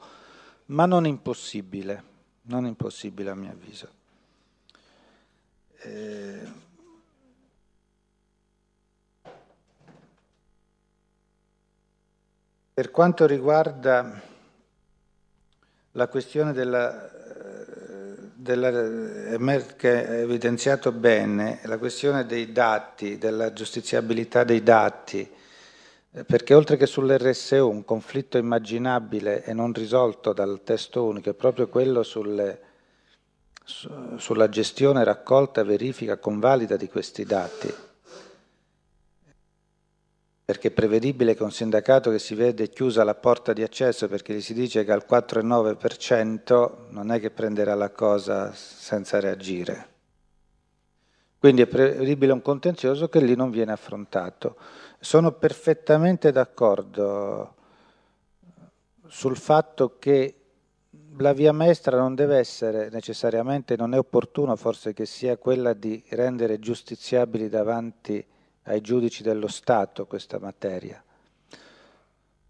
ma non impossibile, non impossibile a mio avviso. Eh, per quanto riguarda la questione della, eh, della, eh, che ha evidenziato bene, la questione dei dati, della giustiziabilità dei dati, eh, perché oltre che sull'RSU un conflitto immaginabile e non risolto dal testo unico è proprio quello sulle, su, sulla gestione, raccolta, verifica, convalida di questi dati, perché è prevedibile che un sindacato che si vede chiusa la porta di accesso perché gli si dice che al 4,9% non è che prenderà la cosa senza reagire. Quindi è prevedibile un contenzioso che lì non viene affrontato. Sono perfettamente d'accordo sul fatto che la via maestra non deve essere necessariamente, non è opportuno forse che sia quella di rendere giustiziabili davanti ai giudici dello Stato questa materia.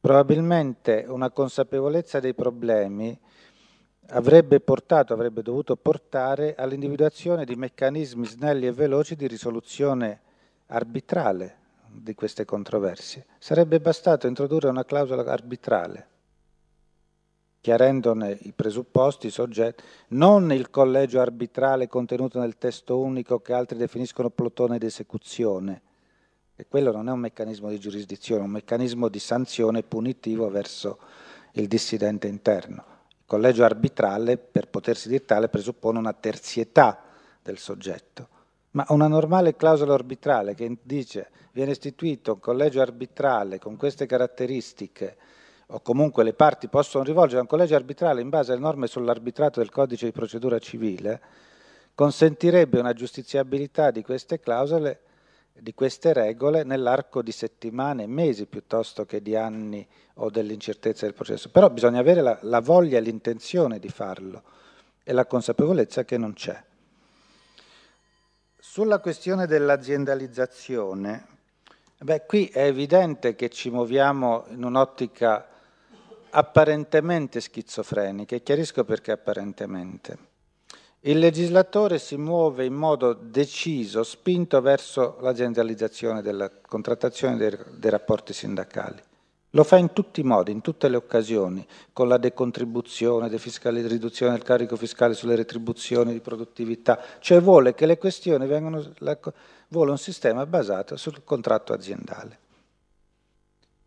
Probabilmente una consapevolezza dei problemi avrebbe portato, avrebbe dovuto portare all'individuazione di meccanismi snelli e veloci di risoluzione arbitrale di queste controversie. Sarebbe bastato introdurre una clausola arbitrale, chiarendone i presupposti, i soggetti, non il collegio arbitrale contenuto nel testo unico che altri definiscono plotone d'esecuzione. E quello non è un meccanismo di giurisdizione, è un meccanismo di sanzione punitivo verso il dissidente interno. Il collegio arbitrale, per potersi dire tale, presuppone una terzietà del soggetto ma una normale clausola arbitrale che dice viene istituito un collegio arbitrale con queste caratteristiche o comunque le parti possono rivolgere a un collegio arbitrale in base alle norme sull'arbitrato del codice di procedura civile, consentirebbe una giustiziabilità di queste clausole, di queste regole nell'arco di settimane, e mesi piuttosto che di anni o dell'incertezza del processo. Però bisogna avere la, la voglia e l'intenzione di farlo e la consapevolezza che non c'è. Sulla questione dell'aziendalizzazione, beh, qui è evidente che ci muoviamo in un'ottica apparentemente schizofrenica, e chiarisco perché apparentemente. Il legislatore si muove in modo deciso, spinto verso l'aziendalizzazione della contrattazione dei, dei rapporti sindacali. Lo fa in tutti i modi, in tutte le occasioni, con la decontribuzione, defiscale, riduzione del carico fiscale sulle retribuzioni di produttività, cioè vuole che le questioni vengano, vuole un sistema basato sul contratto aziendale.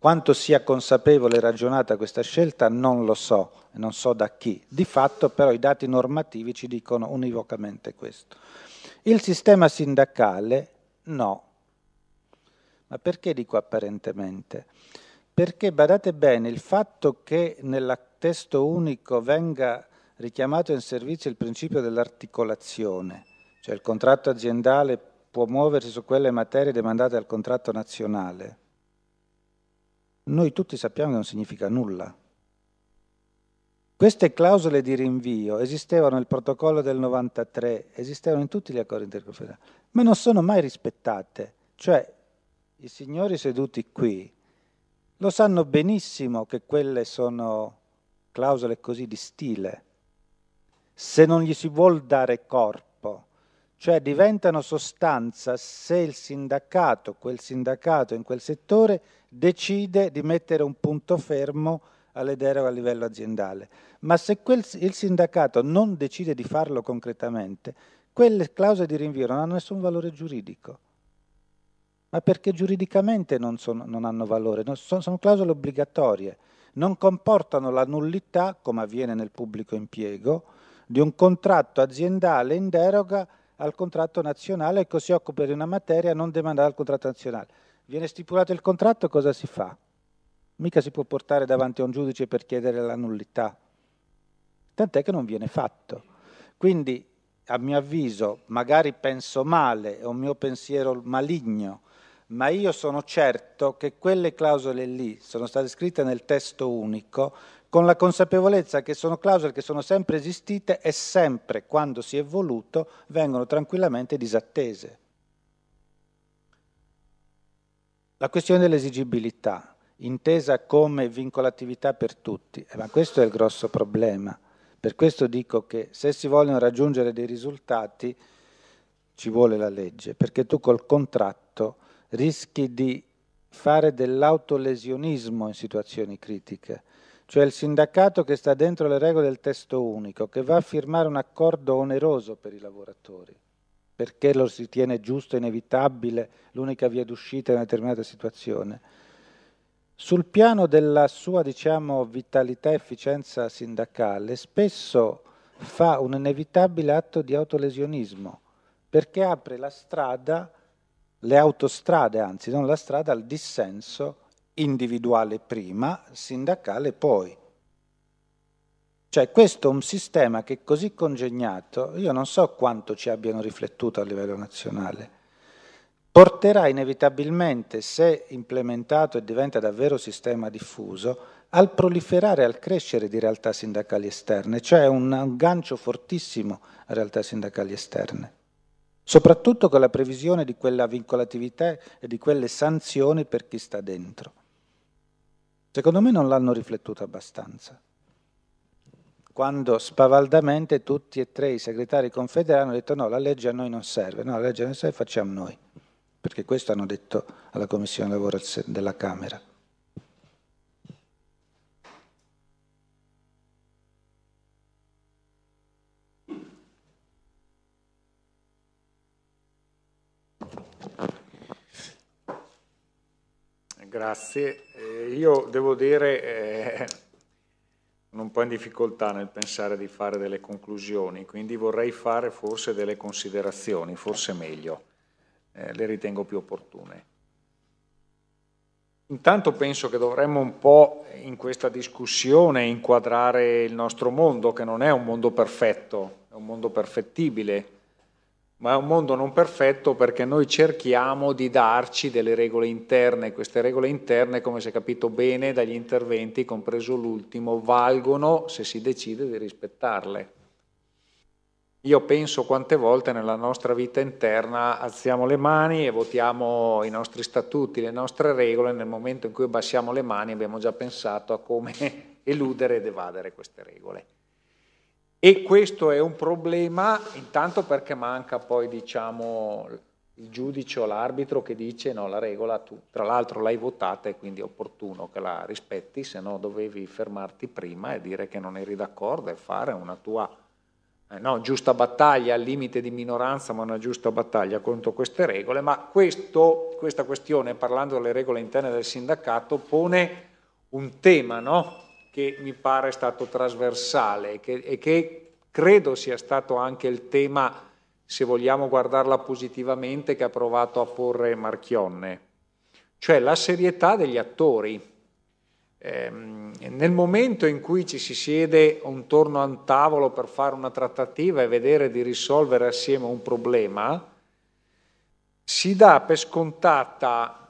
Quanto sia consapevole e ragionata questa scelta non lo so, non so da chi. Di fatto però i dati normativi ci dicono univocamente questo. Il sistema sindacale no. Ma perché dico apparentemente? perché badate bene il fatto che nel testo unico venga richiamato in servizio il principio dell'articolazione, cioè il contratto aziendale può muoversi su quelle materie demandate al contratto nazionale, noi tutti sappiamo che non significa nulla. Queste clausole di rinvio esistevano nel protocollo del 93, esistevano in tutti gli accordi interconfederali, ma non sono mai rispettate. Cioè, i signori seduti qui lo sanno benissimo che quelle sono clausole così di stile. Se non gli si vuol dare corpo, cioè diventano sostanza se il sindacato, quel sindacato in quel settore, decide di mettere un punto fermo alle deroghe a livello aziendale. Ma se quel, il sindacato non decide di farlo concretamente, quelle clausole di rinvio non hanno nessun valore giuridico ma perché giuridicamente non, sono, non hanno valore, non, sono, sono clausole obbligatorie, non comportano la nullità, come avviene nel pubblico impiego, di un contratto aziendale in deroga al contratto nazionale che si occupa di una materia non demandata al contratto nazionale. Viene stipulato il contratto, cosa si fa? Mica si può portare davanti a un giudice per chiedere la nullità, tant'è che non viene fatto. Quindi, a mio avviso, magari penso male, è un mio pensiero maligno, ma io sono certo che quelle clausole lì sono state scritte nel testo unico con la consapevolezza che sono clausole che sono sempre esistite e sempre, quando si è voluto, vengono tranquillamente disattese. La questione dell'esigibilità, intesa come vincolatività per tutti, eh, ma questo è il grosso problema. Per questo dico che se si vogliono raggiungere dei risultati ci vuole la legge, perché tu col contratto rischi di fare dell'autolesionismo in situazioni critiche, cioè il sindacato che sta dentro le regole del testo unico, che va a firmare un accordo oneroso per i lavoratori, perché lo si tiene giusto, inevitabile, l'unica via d'uscita in una determinata situazione. Sul piano della sua, diciamo, vitalità efficienza sindacale, spesso fa un inevitabile atto di autolesionismo, perché apre la strada le autostrade, anzi non la strada, al dissenso individuale prima, sindacale poi. Cioè questo è un sistema che così congegnato, io non so quanto ci abbiano riflettuto a livello nazionale, porterà inevitabilmente, se implementato e diventa davvero sistema diffuso, al proliferare, al crescere di realtà sindacali esterne, cioè un gancio fortissimo a realtà sindacali esterne soprattutto con la previsione di quella vincolatività e di quelle sanzioni per chi sta dentro. Secondo me non l'hanno riflettuto abbastanza. Quando spavaldamente tutti e tre i segretari confederali hanno detto no, la legge a noi non serve, no, la legge a noi serve, facciamo noi, perché questo hanno detto alla Commissione Lavoro della Camera. Grazie. Eh, io devo dire, eh, sono un po' in difficoltà nel pensare di fare delle conclusioni, quindi vorrei fare forse delle considerazioni, forse meglio, eh, le ritengo più opportune. Intanto penso che dovremmo un po' in questa discussione inquadrare il nostro mondo, che non è un mondo perfetto, è un mondo perfettibile, ma è un mondo non perfetto perché noi cerchiamo di darci delle regole interne. Queste regole interne, come si è capito bene dagli interventi, compreso l'ultimo, valgono se si decide di rispettarle. Io penso quante volte nella nostra vita interna alziamo le mani e votiamo i nostri statuti, le nostre regole, nel momento in cui abbassiamo le mani abbiamo già pensato a come eludere ed evadere queste regole. E questo è un problema intanto perché manca poi diciamo, il giudice o l'arbitro che dice no, la regola tu tra l'altro l'hai votata e quindi è opportuno che la rispetti, se no dovevi fermarti prima e dire che non eri d'accordo e fare una tua eh, no, giusta battaglia, al limite di minoranza, ma una giusta battaglia contro queste regole. Ma questo, questa questione, parlando delle regole interne del sindacato, pone un tema, no? che mi pare stato trasversale che, e che credo sia stato anche il tema, se vogliamo guardarla positivamente, che ha provato a porre Marchionne, cioè la serietà degli attori. Ehm, nel momento in cui ci si siede intorno a un tavolo per fare una trattativa e vedere di risolvere assieme un problema, si dà per scontata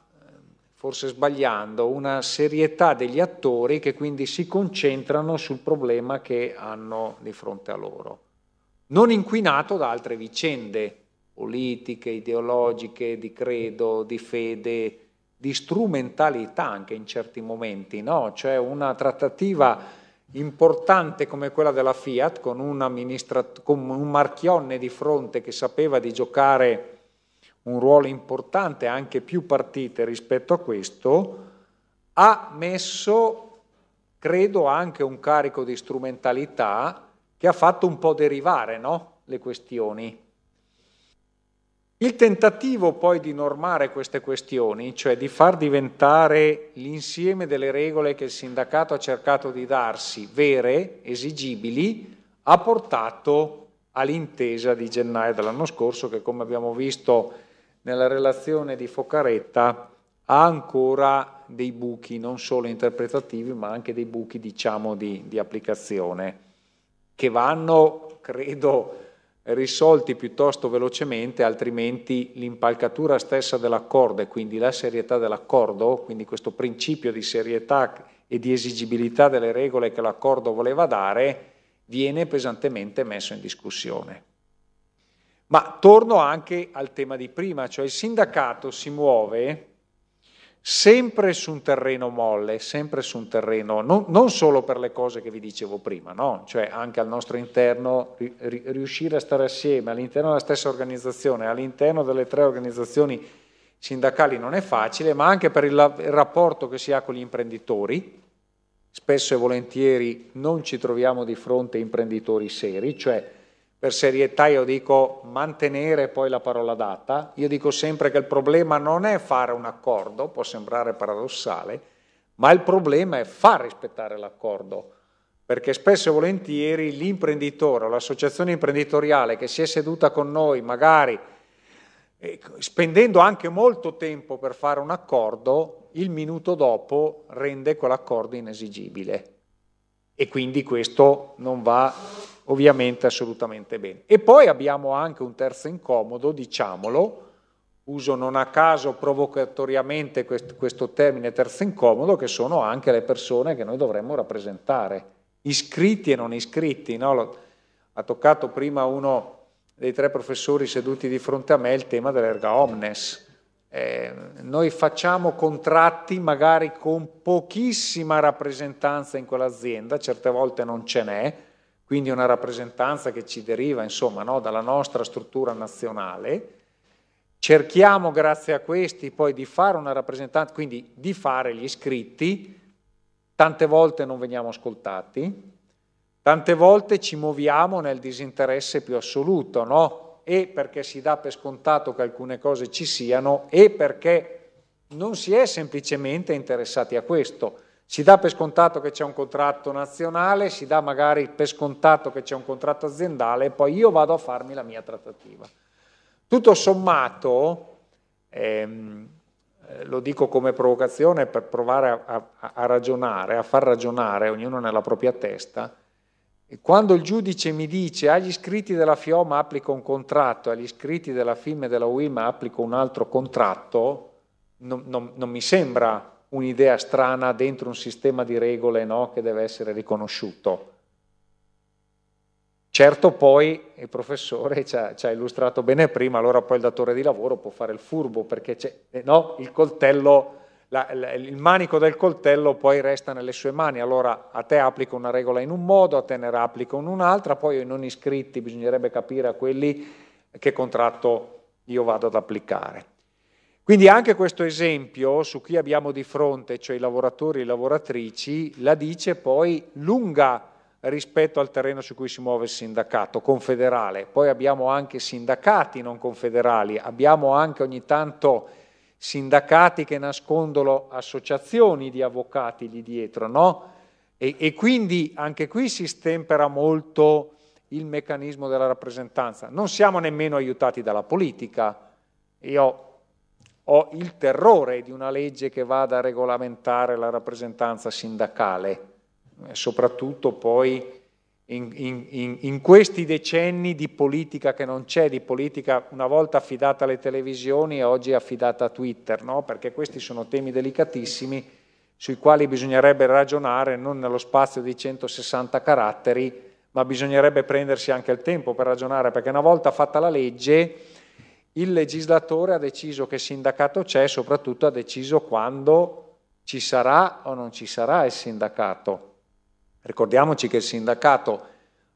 forse sbagliando, una serietà degli attori che quindi si concentrano sul problema che hanno di fronte a loro, non inquinato da altre vicende politiche, ideologiche, di credo, di fede, di strumentalità anche in certi momenti, no? cioè una trattativa importante come quella della Fiat con un, con un Marchionne di fronte che sapeva di giocare un ruolo importante, anche più partite rispetto a questo, ha messo, credo, anche un carico di strumentalità che ha fatto un po' derivare no? le questioni. Il tentativo poi di normare queste questioni, cioè di far diventare l'insieme delle regole che il sindacato ha cercato di darsi vere, esigibili, ha portato all'intesa di gennaio dell'anno scorso che come abbiamo visto nella relazione di Focaretta ha ancora dei buchi non solo interpretativi ma anche dei buchi diciamo di, di applicazione che vanno credo risolti piuttosto velocemente altrimenti l'impalcatura stessa dell'accordo e quindi la serietà dell'accordo quindi questo principio di serietà e di esigibilità delle regole che l'accordo voleva dare viene pesantemente messo in discussione. Ma torno anche al tema di prima, cioè il sindacato si muove sempre su un terreno molle, sempre su un terreno, non, non solo per le cose che vi dicevo prima, no? cioè anche al nostro interno riuscire a stare assieme, all'interno della stessa organizzazione, all'interno delle tre organizzazioni sindacali non è facile, ma anche per il, rapporto che si ha con gli imprenditori. Spesso e volentieri non ci troviamo di fronte a imprenditori seri, cioè per serietà io dico mantenere poi la parola data, io dico sempre che il problema non è fare un accordo, può sembrare paradossale, ma il problema è far rispettare l'accordo, perché spesso e volentieri l'imprenditore o l'associazione imprenditoriale che si è seduta con noi, magari eh, spendendo anche molto tempo per fare un accordo, il minuto dopo rende quell'accordo inesigibile. E quindi questo non va ovviamente assolutamente bene. E poi abbiamo anche un terzo incomodo, diciamolo, uso non a caso provocatoriamente questo termine terzo incomodo, che sono anche le persone che noi dovremmo rappresentare, iscritti e non iscritti. No? Ha toccato prima uno dei tre professori seduti di fronte a me il tema dell'erga omnes. Eh, noi facciamo contratti magari con pochissima rappresentanza in quell'azienda, certe volte non ce n'è, quindi una rappresentanza che ci deriva insomma, no, dalla nostra struttura nazionale. Cerchiamo grazie a questi poi di fare una rappresentanza, quindi di fare gli iscritti, tante volte non veniamo ascoltati, tante volte ci muoviamo nel disinteresse più assoluto, no? E perché si dà per scontato che alcune cose ci siano e perché non si è semplicemente interessati a questo. Si dà per scontato che c'è un contratto nazionale, si dà magari per scontato che c'è un contratto aziendale e poi io vado a farmi la mia trattativa. Tutto sommato, ehm, eh, lo dico come provocazione per provare a, a, a, ragionare, a far ragionare ognuno nella propria testa, quando il giudice mi dice agli ah, iscritti della FIOMA applico un contratto, agli ah, iscritti della FIM e della UIM applico un altro contratto, non, non, non mi sembra un'idea strana dentro un sistema di regole no, che deve essere riconosciuto. Certo poi il professore ci ha, ci ha, illustrato bene prima, allora poi il datore di lavoro può fare il furbo perché eh, no, il coltello, la, la, il manico del coltello poi resta nelle sue mani, allora a te applico una regola in un modo, a te ne applico in un'altra, poi ai non iscritti bisognerebbe capire a quelli che contratto io vado ad applicare. Quindi anche questo esempio su chi abbiamo di fronte, cioè i lavoratori e le lavoratrici, la dice poi lunga rispetto al terreno su cui si muove il sindacato confederale. Poi abbiamo anche sindacati non confederali, abbiamo anche ogni tanto sindacati che nascondono associazioni di avvocati lì dietro, no? E, e quindi anche qui si stempera molto il meccanismo della rappresentanza. Non siamo nemmeno aiutati dalla politica. Io ho il terrore di una legge che vada a regolamentare la rappresentanza sindacale, soprattutto poi in, in, in, questi decenni di politica che non c'è, di politica una volta affidata alle televisioni e oggi affidata a Twitter, no? perché questi sono temi delicatissimi sui quali bisognerebbe ragionare non nello spazio di 160 caratteri, ma bisognerebbe prendersi anche il tempo per ragionare, perché una volta fatta la legge il legislatore ha deciso che sindacato c'è, soprattutto ha deciso quando ci sarà o non ci sarà il sindacato. Ricordiamoci che il sindacato,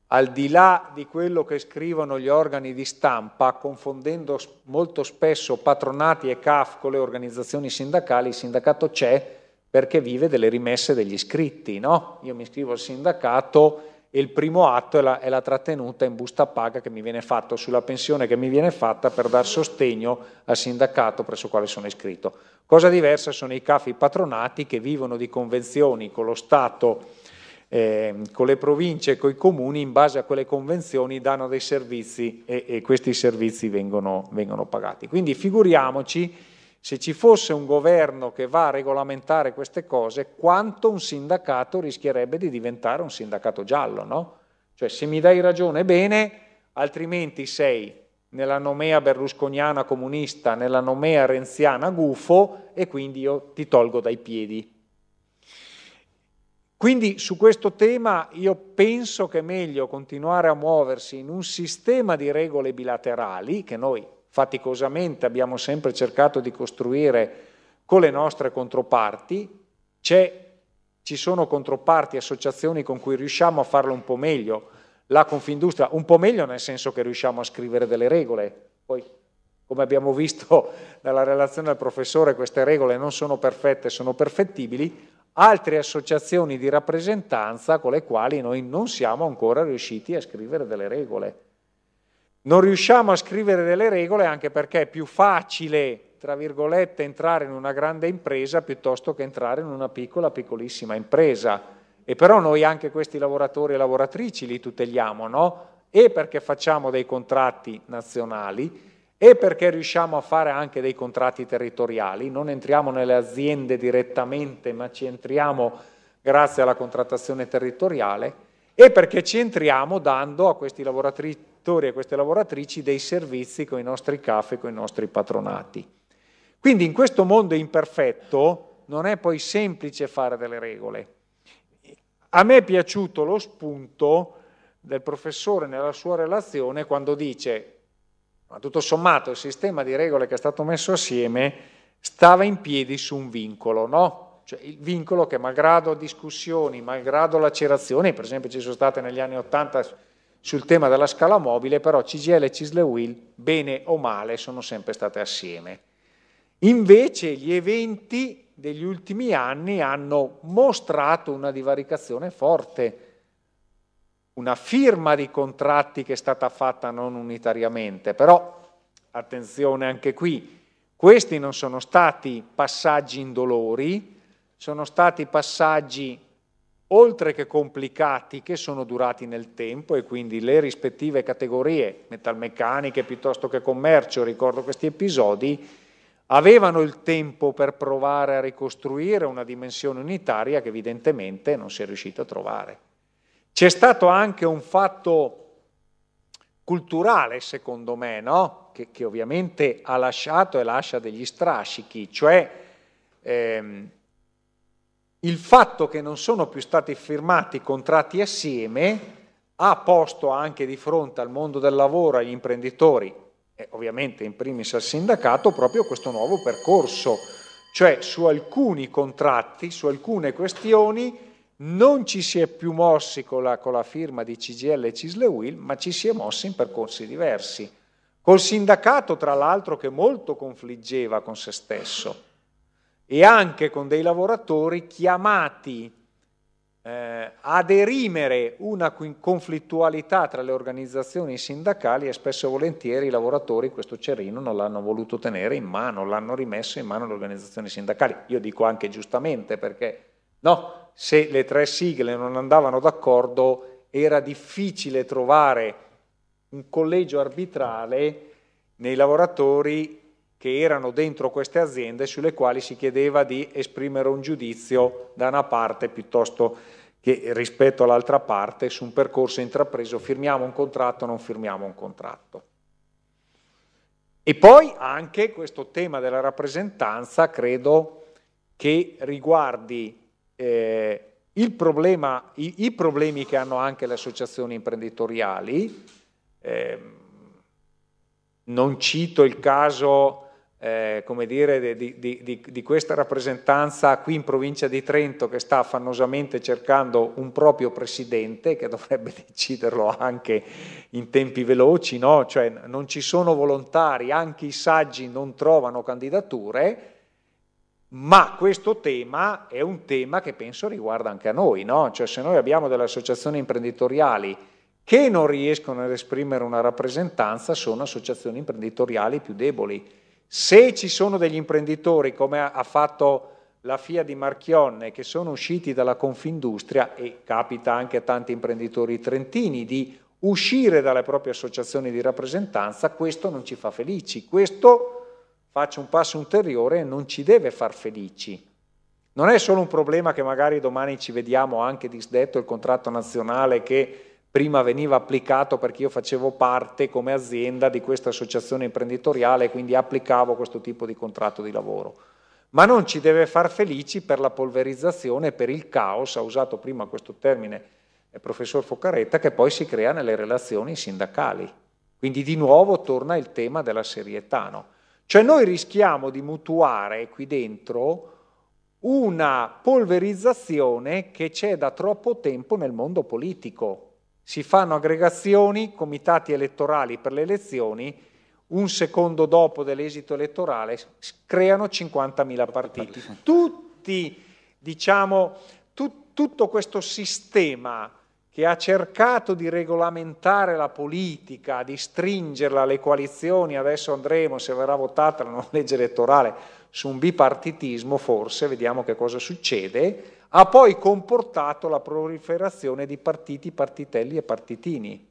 al di là di quello che scrivono gli organi di stampa, confondendo molto spesso patronati e CAF con le organizzazioni sindacali, il sindacato c'è perché vive delle rimesse degli iscritti, no? Io mi iscrivo al sindacato e il primo atto è la, è la, trattenuta in busta paga che mi viene fatto sulla pensione che mi viene fatta per dar sostegno al sindacato presso il quale sono iscritto. Cosa diversa sono i CAFI patronati che vivono di convenzioni con lo Stato, eh, con le province e con i comuni, in base a quelle convenzioni danno dei servizi e, e questi servizi vengono, vengono pagati. Quindi figuriamoci se ci fosse un governo che va a regolamentare queste cose, quanto un sindacato rischierebbe di diventare un sindacato giallo, no? Cioè se mi dai ragione bene, altrimenti sei nella nomea berlusconiana comunista, nella nomea renziana gufo e quindi io ti tolgo dai piedi. Quindi su questo tema io penso che è meglio continuare a muoversi in un sistema di regole bilaterali che noi faticosamente abbiamo sempre cercato di costruire con le nostre controparti, ci sono controparti, associazioni con cui riusciamo a farlo un po' meglio, la Confindustria, un po' meglio nel senso che riusciamo a scrivere delle regole, poi come abbiamo visto dalla relazione del professore queste regole non sono perfette, sono perfettibili, altre associazioni di rappresentanza con le quali noi non siamo ancora riusciti a scrivere delle regole. Non riusciamo a scrivere delle regole anche perché è più facile, tra virgolette, entrare in una grande impresa piuttosto che entrare in una piccola, piccolissima impresa. E però noi anche questi lavoratori e lavoratrici li tuteliamo, no? E perché facciamo dei contratti nazionali e perché riusciamo a fare anche dei contratti territoriali, non entriamo nelle aziende direttamente, ma ci entriamo grazie alla contrattazione territoriale e perché ci entriamo dando a questi lavoratori lavoratori e queste lavoratrici dei servizi con i nostri CAF con i nostri patronati. Quindi in questo mondo imperfetto non è poi semplice fare delle regole. A me è piaciuto lo spunto del professore nella sua relazione quando dice, ma tutto sommato il sistema di regole che è stato messo assieme stava in piedi su un vincolo, no? cioè il vincolo che malgrado discussioni, malgrado lacerazioni, per esempio ci sono state negli anni Ottanta sul tema della scala mobile però CGL e Cislewil, bene o male, sono sempre state assieme. Invece gli eventi degli ultimi anni hanno mostrato una divaricazione forte, una firma di contratti che è stata fatta non unitariamente, però attenzione anche qui, questi non sono stati passaggi indolori, sono stati passaggi oltre che complicati, che sono durati nel tempo e quindi le rispettive categorie, metalmeccaniche piuttosto che commercio, ricordo questi episodi, avevano il tempo per provare a ricostruire una dimensione unitaria che evidentemente non si è riuscito a trovare. C'è stato anche un fatto culturale, secondo me, no? che, che, ovviamente ha lasciato e lascia degli strascichi, cioè ehm, il fatto che non sono più stati firmati contratti assieme ha posto anche di fronte al mondo del lavoro, agli imprenditori e ovviamente in primis al sindacato proprio questo nuovo percorso, cioè su alcuni contratti, su alcune questioni non ci si è più mossi con la, con la firma di CGL e Cislewil, ma ci si è mossi in percorsi diversi. Col sindacato, tra l'altro, che molto confliggeva con se stesso e anche con dei lavoratori chiamati eh, a derimere una conflittualità tra le organizzazioni sindacali e spesso e volentieri i lavoratori questo cerino non l'hanno voluto tenere in mano, l'hanno rimesso in mano alle organizzazioni sindacali. Io dico anche giustamente perché no, se le tre sigle non andavano d'accordo era difficile trovare un collegio arbitrale nei lavoratori che erano dentro queste aziende sulle quali si chiedeva di esprimere un giudizio da una parte piuttosto che rispetto all'altra parte su un percorso intrapreso, firmiamo un contratto o non firmiamo un contratto. E poi anche questo tema della rappresentanza credo che riguardi eh, problema, i, i, problemi che hanno anche le associazioni imprenditoriali. Eh, non cito il caso eh, come dire, di, di, di, di, questa rappresentanza qui in provincia di Trento che sta affannosamente cercando un proprio presidente che dovrebbe deciderlo anche in tempi veloci, no? cioè non ci sono volontari, anche i saggi non trovano candidature, ma questo tema è un tema che penso riguarda anche a noi, no? cioè se noi abbiamo delle associazioni imprenditoriali che non riescono ad esprimere una rappresentanza, sono associazioni imprenditoriali più deboli se ci sono degli imprenditori, come ha fatto la FIA di Marchionne, che sono usciti dalla Confindustria, e capita anche a tanti imprenditori trentini di uscire dalle proprie associazioni di rappresentanza, questo non ci fa felici, questo faccio un passo ulteriore non ci deve far felici. Non è solo un problema che magari domani ci vediamo anche disdetto il contratto nazionale che prima veniva applicato perché io facevo parte come azienda di questa associazione imprenditoriale, quindi applicavo questo tipo di contratto di lavoro. Ma non ci deve far felici per la polverizzazione, per il caos, ha usato prima questo termine il professor Focaretta, che poi si crea nelle relazioni sindacali. Quindi di nuovo torna il tema della serietà. No? Cioè noi rischiamo di mutuare qui dentro una polverizzazione che c'è da troppo tempo nel mondo politico si fanno aggregazioni, comitati elettorali per le elezioni, un secondo dopo dell'esito elettorale creano 50.000 partiti. Tutti, diciamo, tu, tutto questo sistema che ha cercato di regolamentare la politica, di stringerla, alle coalizioni, adesso andremo, se verrà votata la nuova legge elettorale, su un bipartitismo forse, vediamo che cosa succede, ha poi comportato la proliferazione di partiti, partitelli e partitini.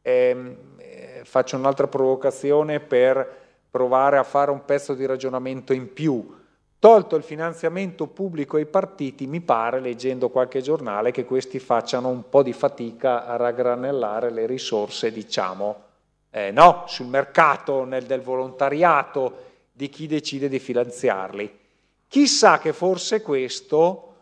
E, ehm, eh, faccio un'altra provocazione per provare a fare un pezzo di ragionamento in più. Tolto il finanziamento pubblico ai partiti, mi pare, leggendo qualche giornale, che questi facciano un po' di fatica a raggranellare le risorse, diciamo, eh, no, sul mercato, nel, del volontariato, di chi decide di finanziarli. Chissà che forse questo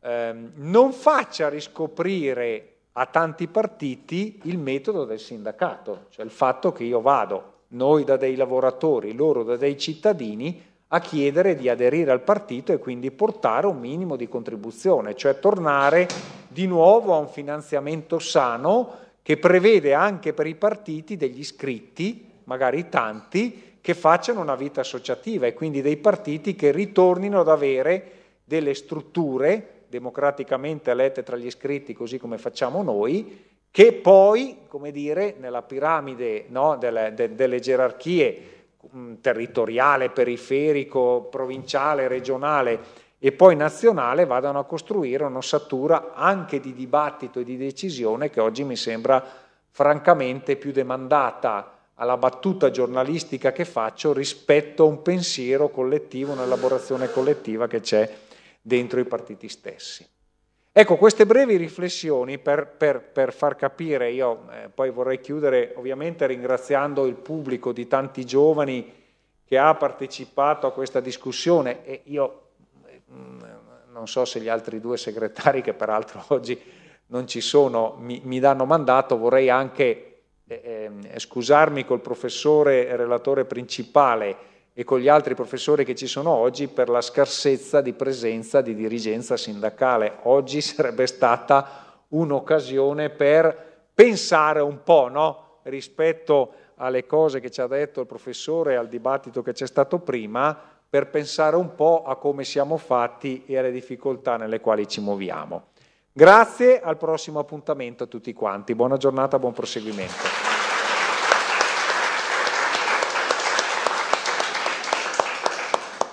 ehm, non faccia riscoprire a tanti partiti il metodo del sindacato, cioè il fatto che io vado, noi da dei lavoratori, loro da dei cittadini, a chiedere di aderire al partito e quindi portare un minimo di contribuzione, cioè tornare di nuovo a un finanziamento sano che prevede anche per i partiti degli iscritti, magari tanti, che facciano una vita associativa e quindi dei partiti che ritornino ad avere delle strutture democraticamente elette tra gli iscritti, così come facciamo noi, che poi, come dire, nella piramide no, delle, de, delle, gerarchie mh, mm, territoriale, periferico, provinciale, regionale e poi nazionale, vadano a costruire un'ossatura anche di dibattito e di decisione che oggi mi sembra francamente più demandata alla battuta giornalistica che faccio rispetto a un pensiero collettivo, un'elaborazione collettiva che c'è dentro i partiti stessi. Ecco, queste brevi riflessioni per, per, per far capire, io eh, poi vorrei chiudere ovviamente ringraziando il pubblico di tanti giovani che ha partecipato a questa discussione e io mh, mm, non so se gli altri due segretari che peraltro oggi non ci sono mi, mi danno mandato, vorrei anche eh, eh, scusarmi col professore relatore principale e con gli altri professori che ci sono oggi per la scarsezza di presenza di dirigenza sindacale. Oggi sarebbe stata un'occasione per pensare un po' no? rispetto alle cose che ci ha detto il professore, al dibattito che c'è stato prima, per pensare un po' a come siamo fatti e alle difficoltà nelle quali ci muoviamo. Grazie, al prossimo appuntamento a tutti quanti. Buona giornata, buon proseguimento.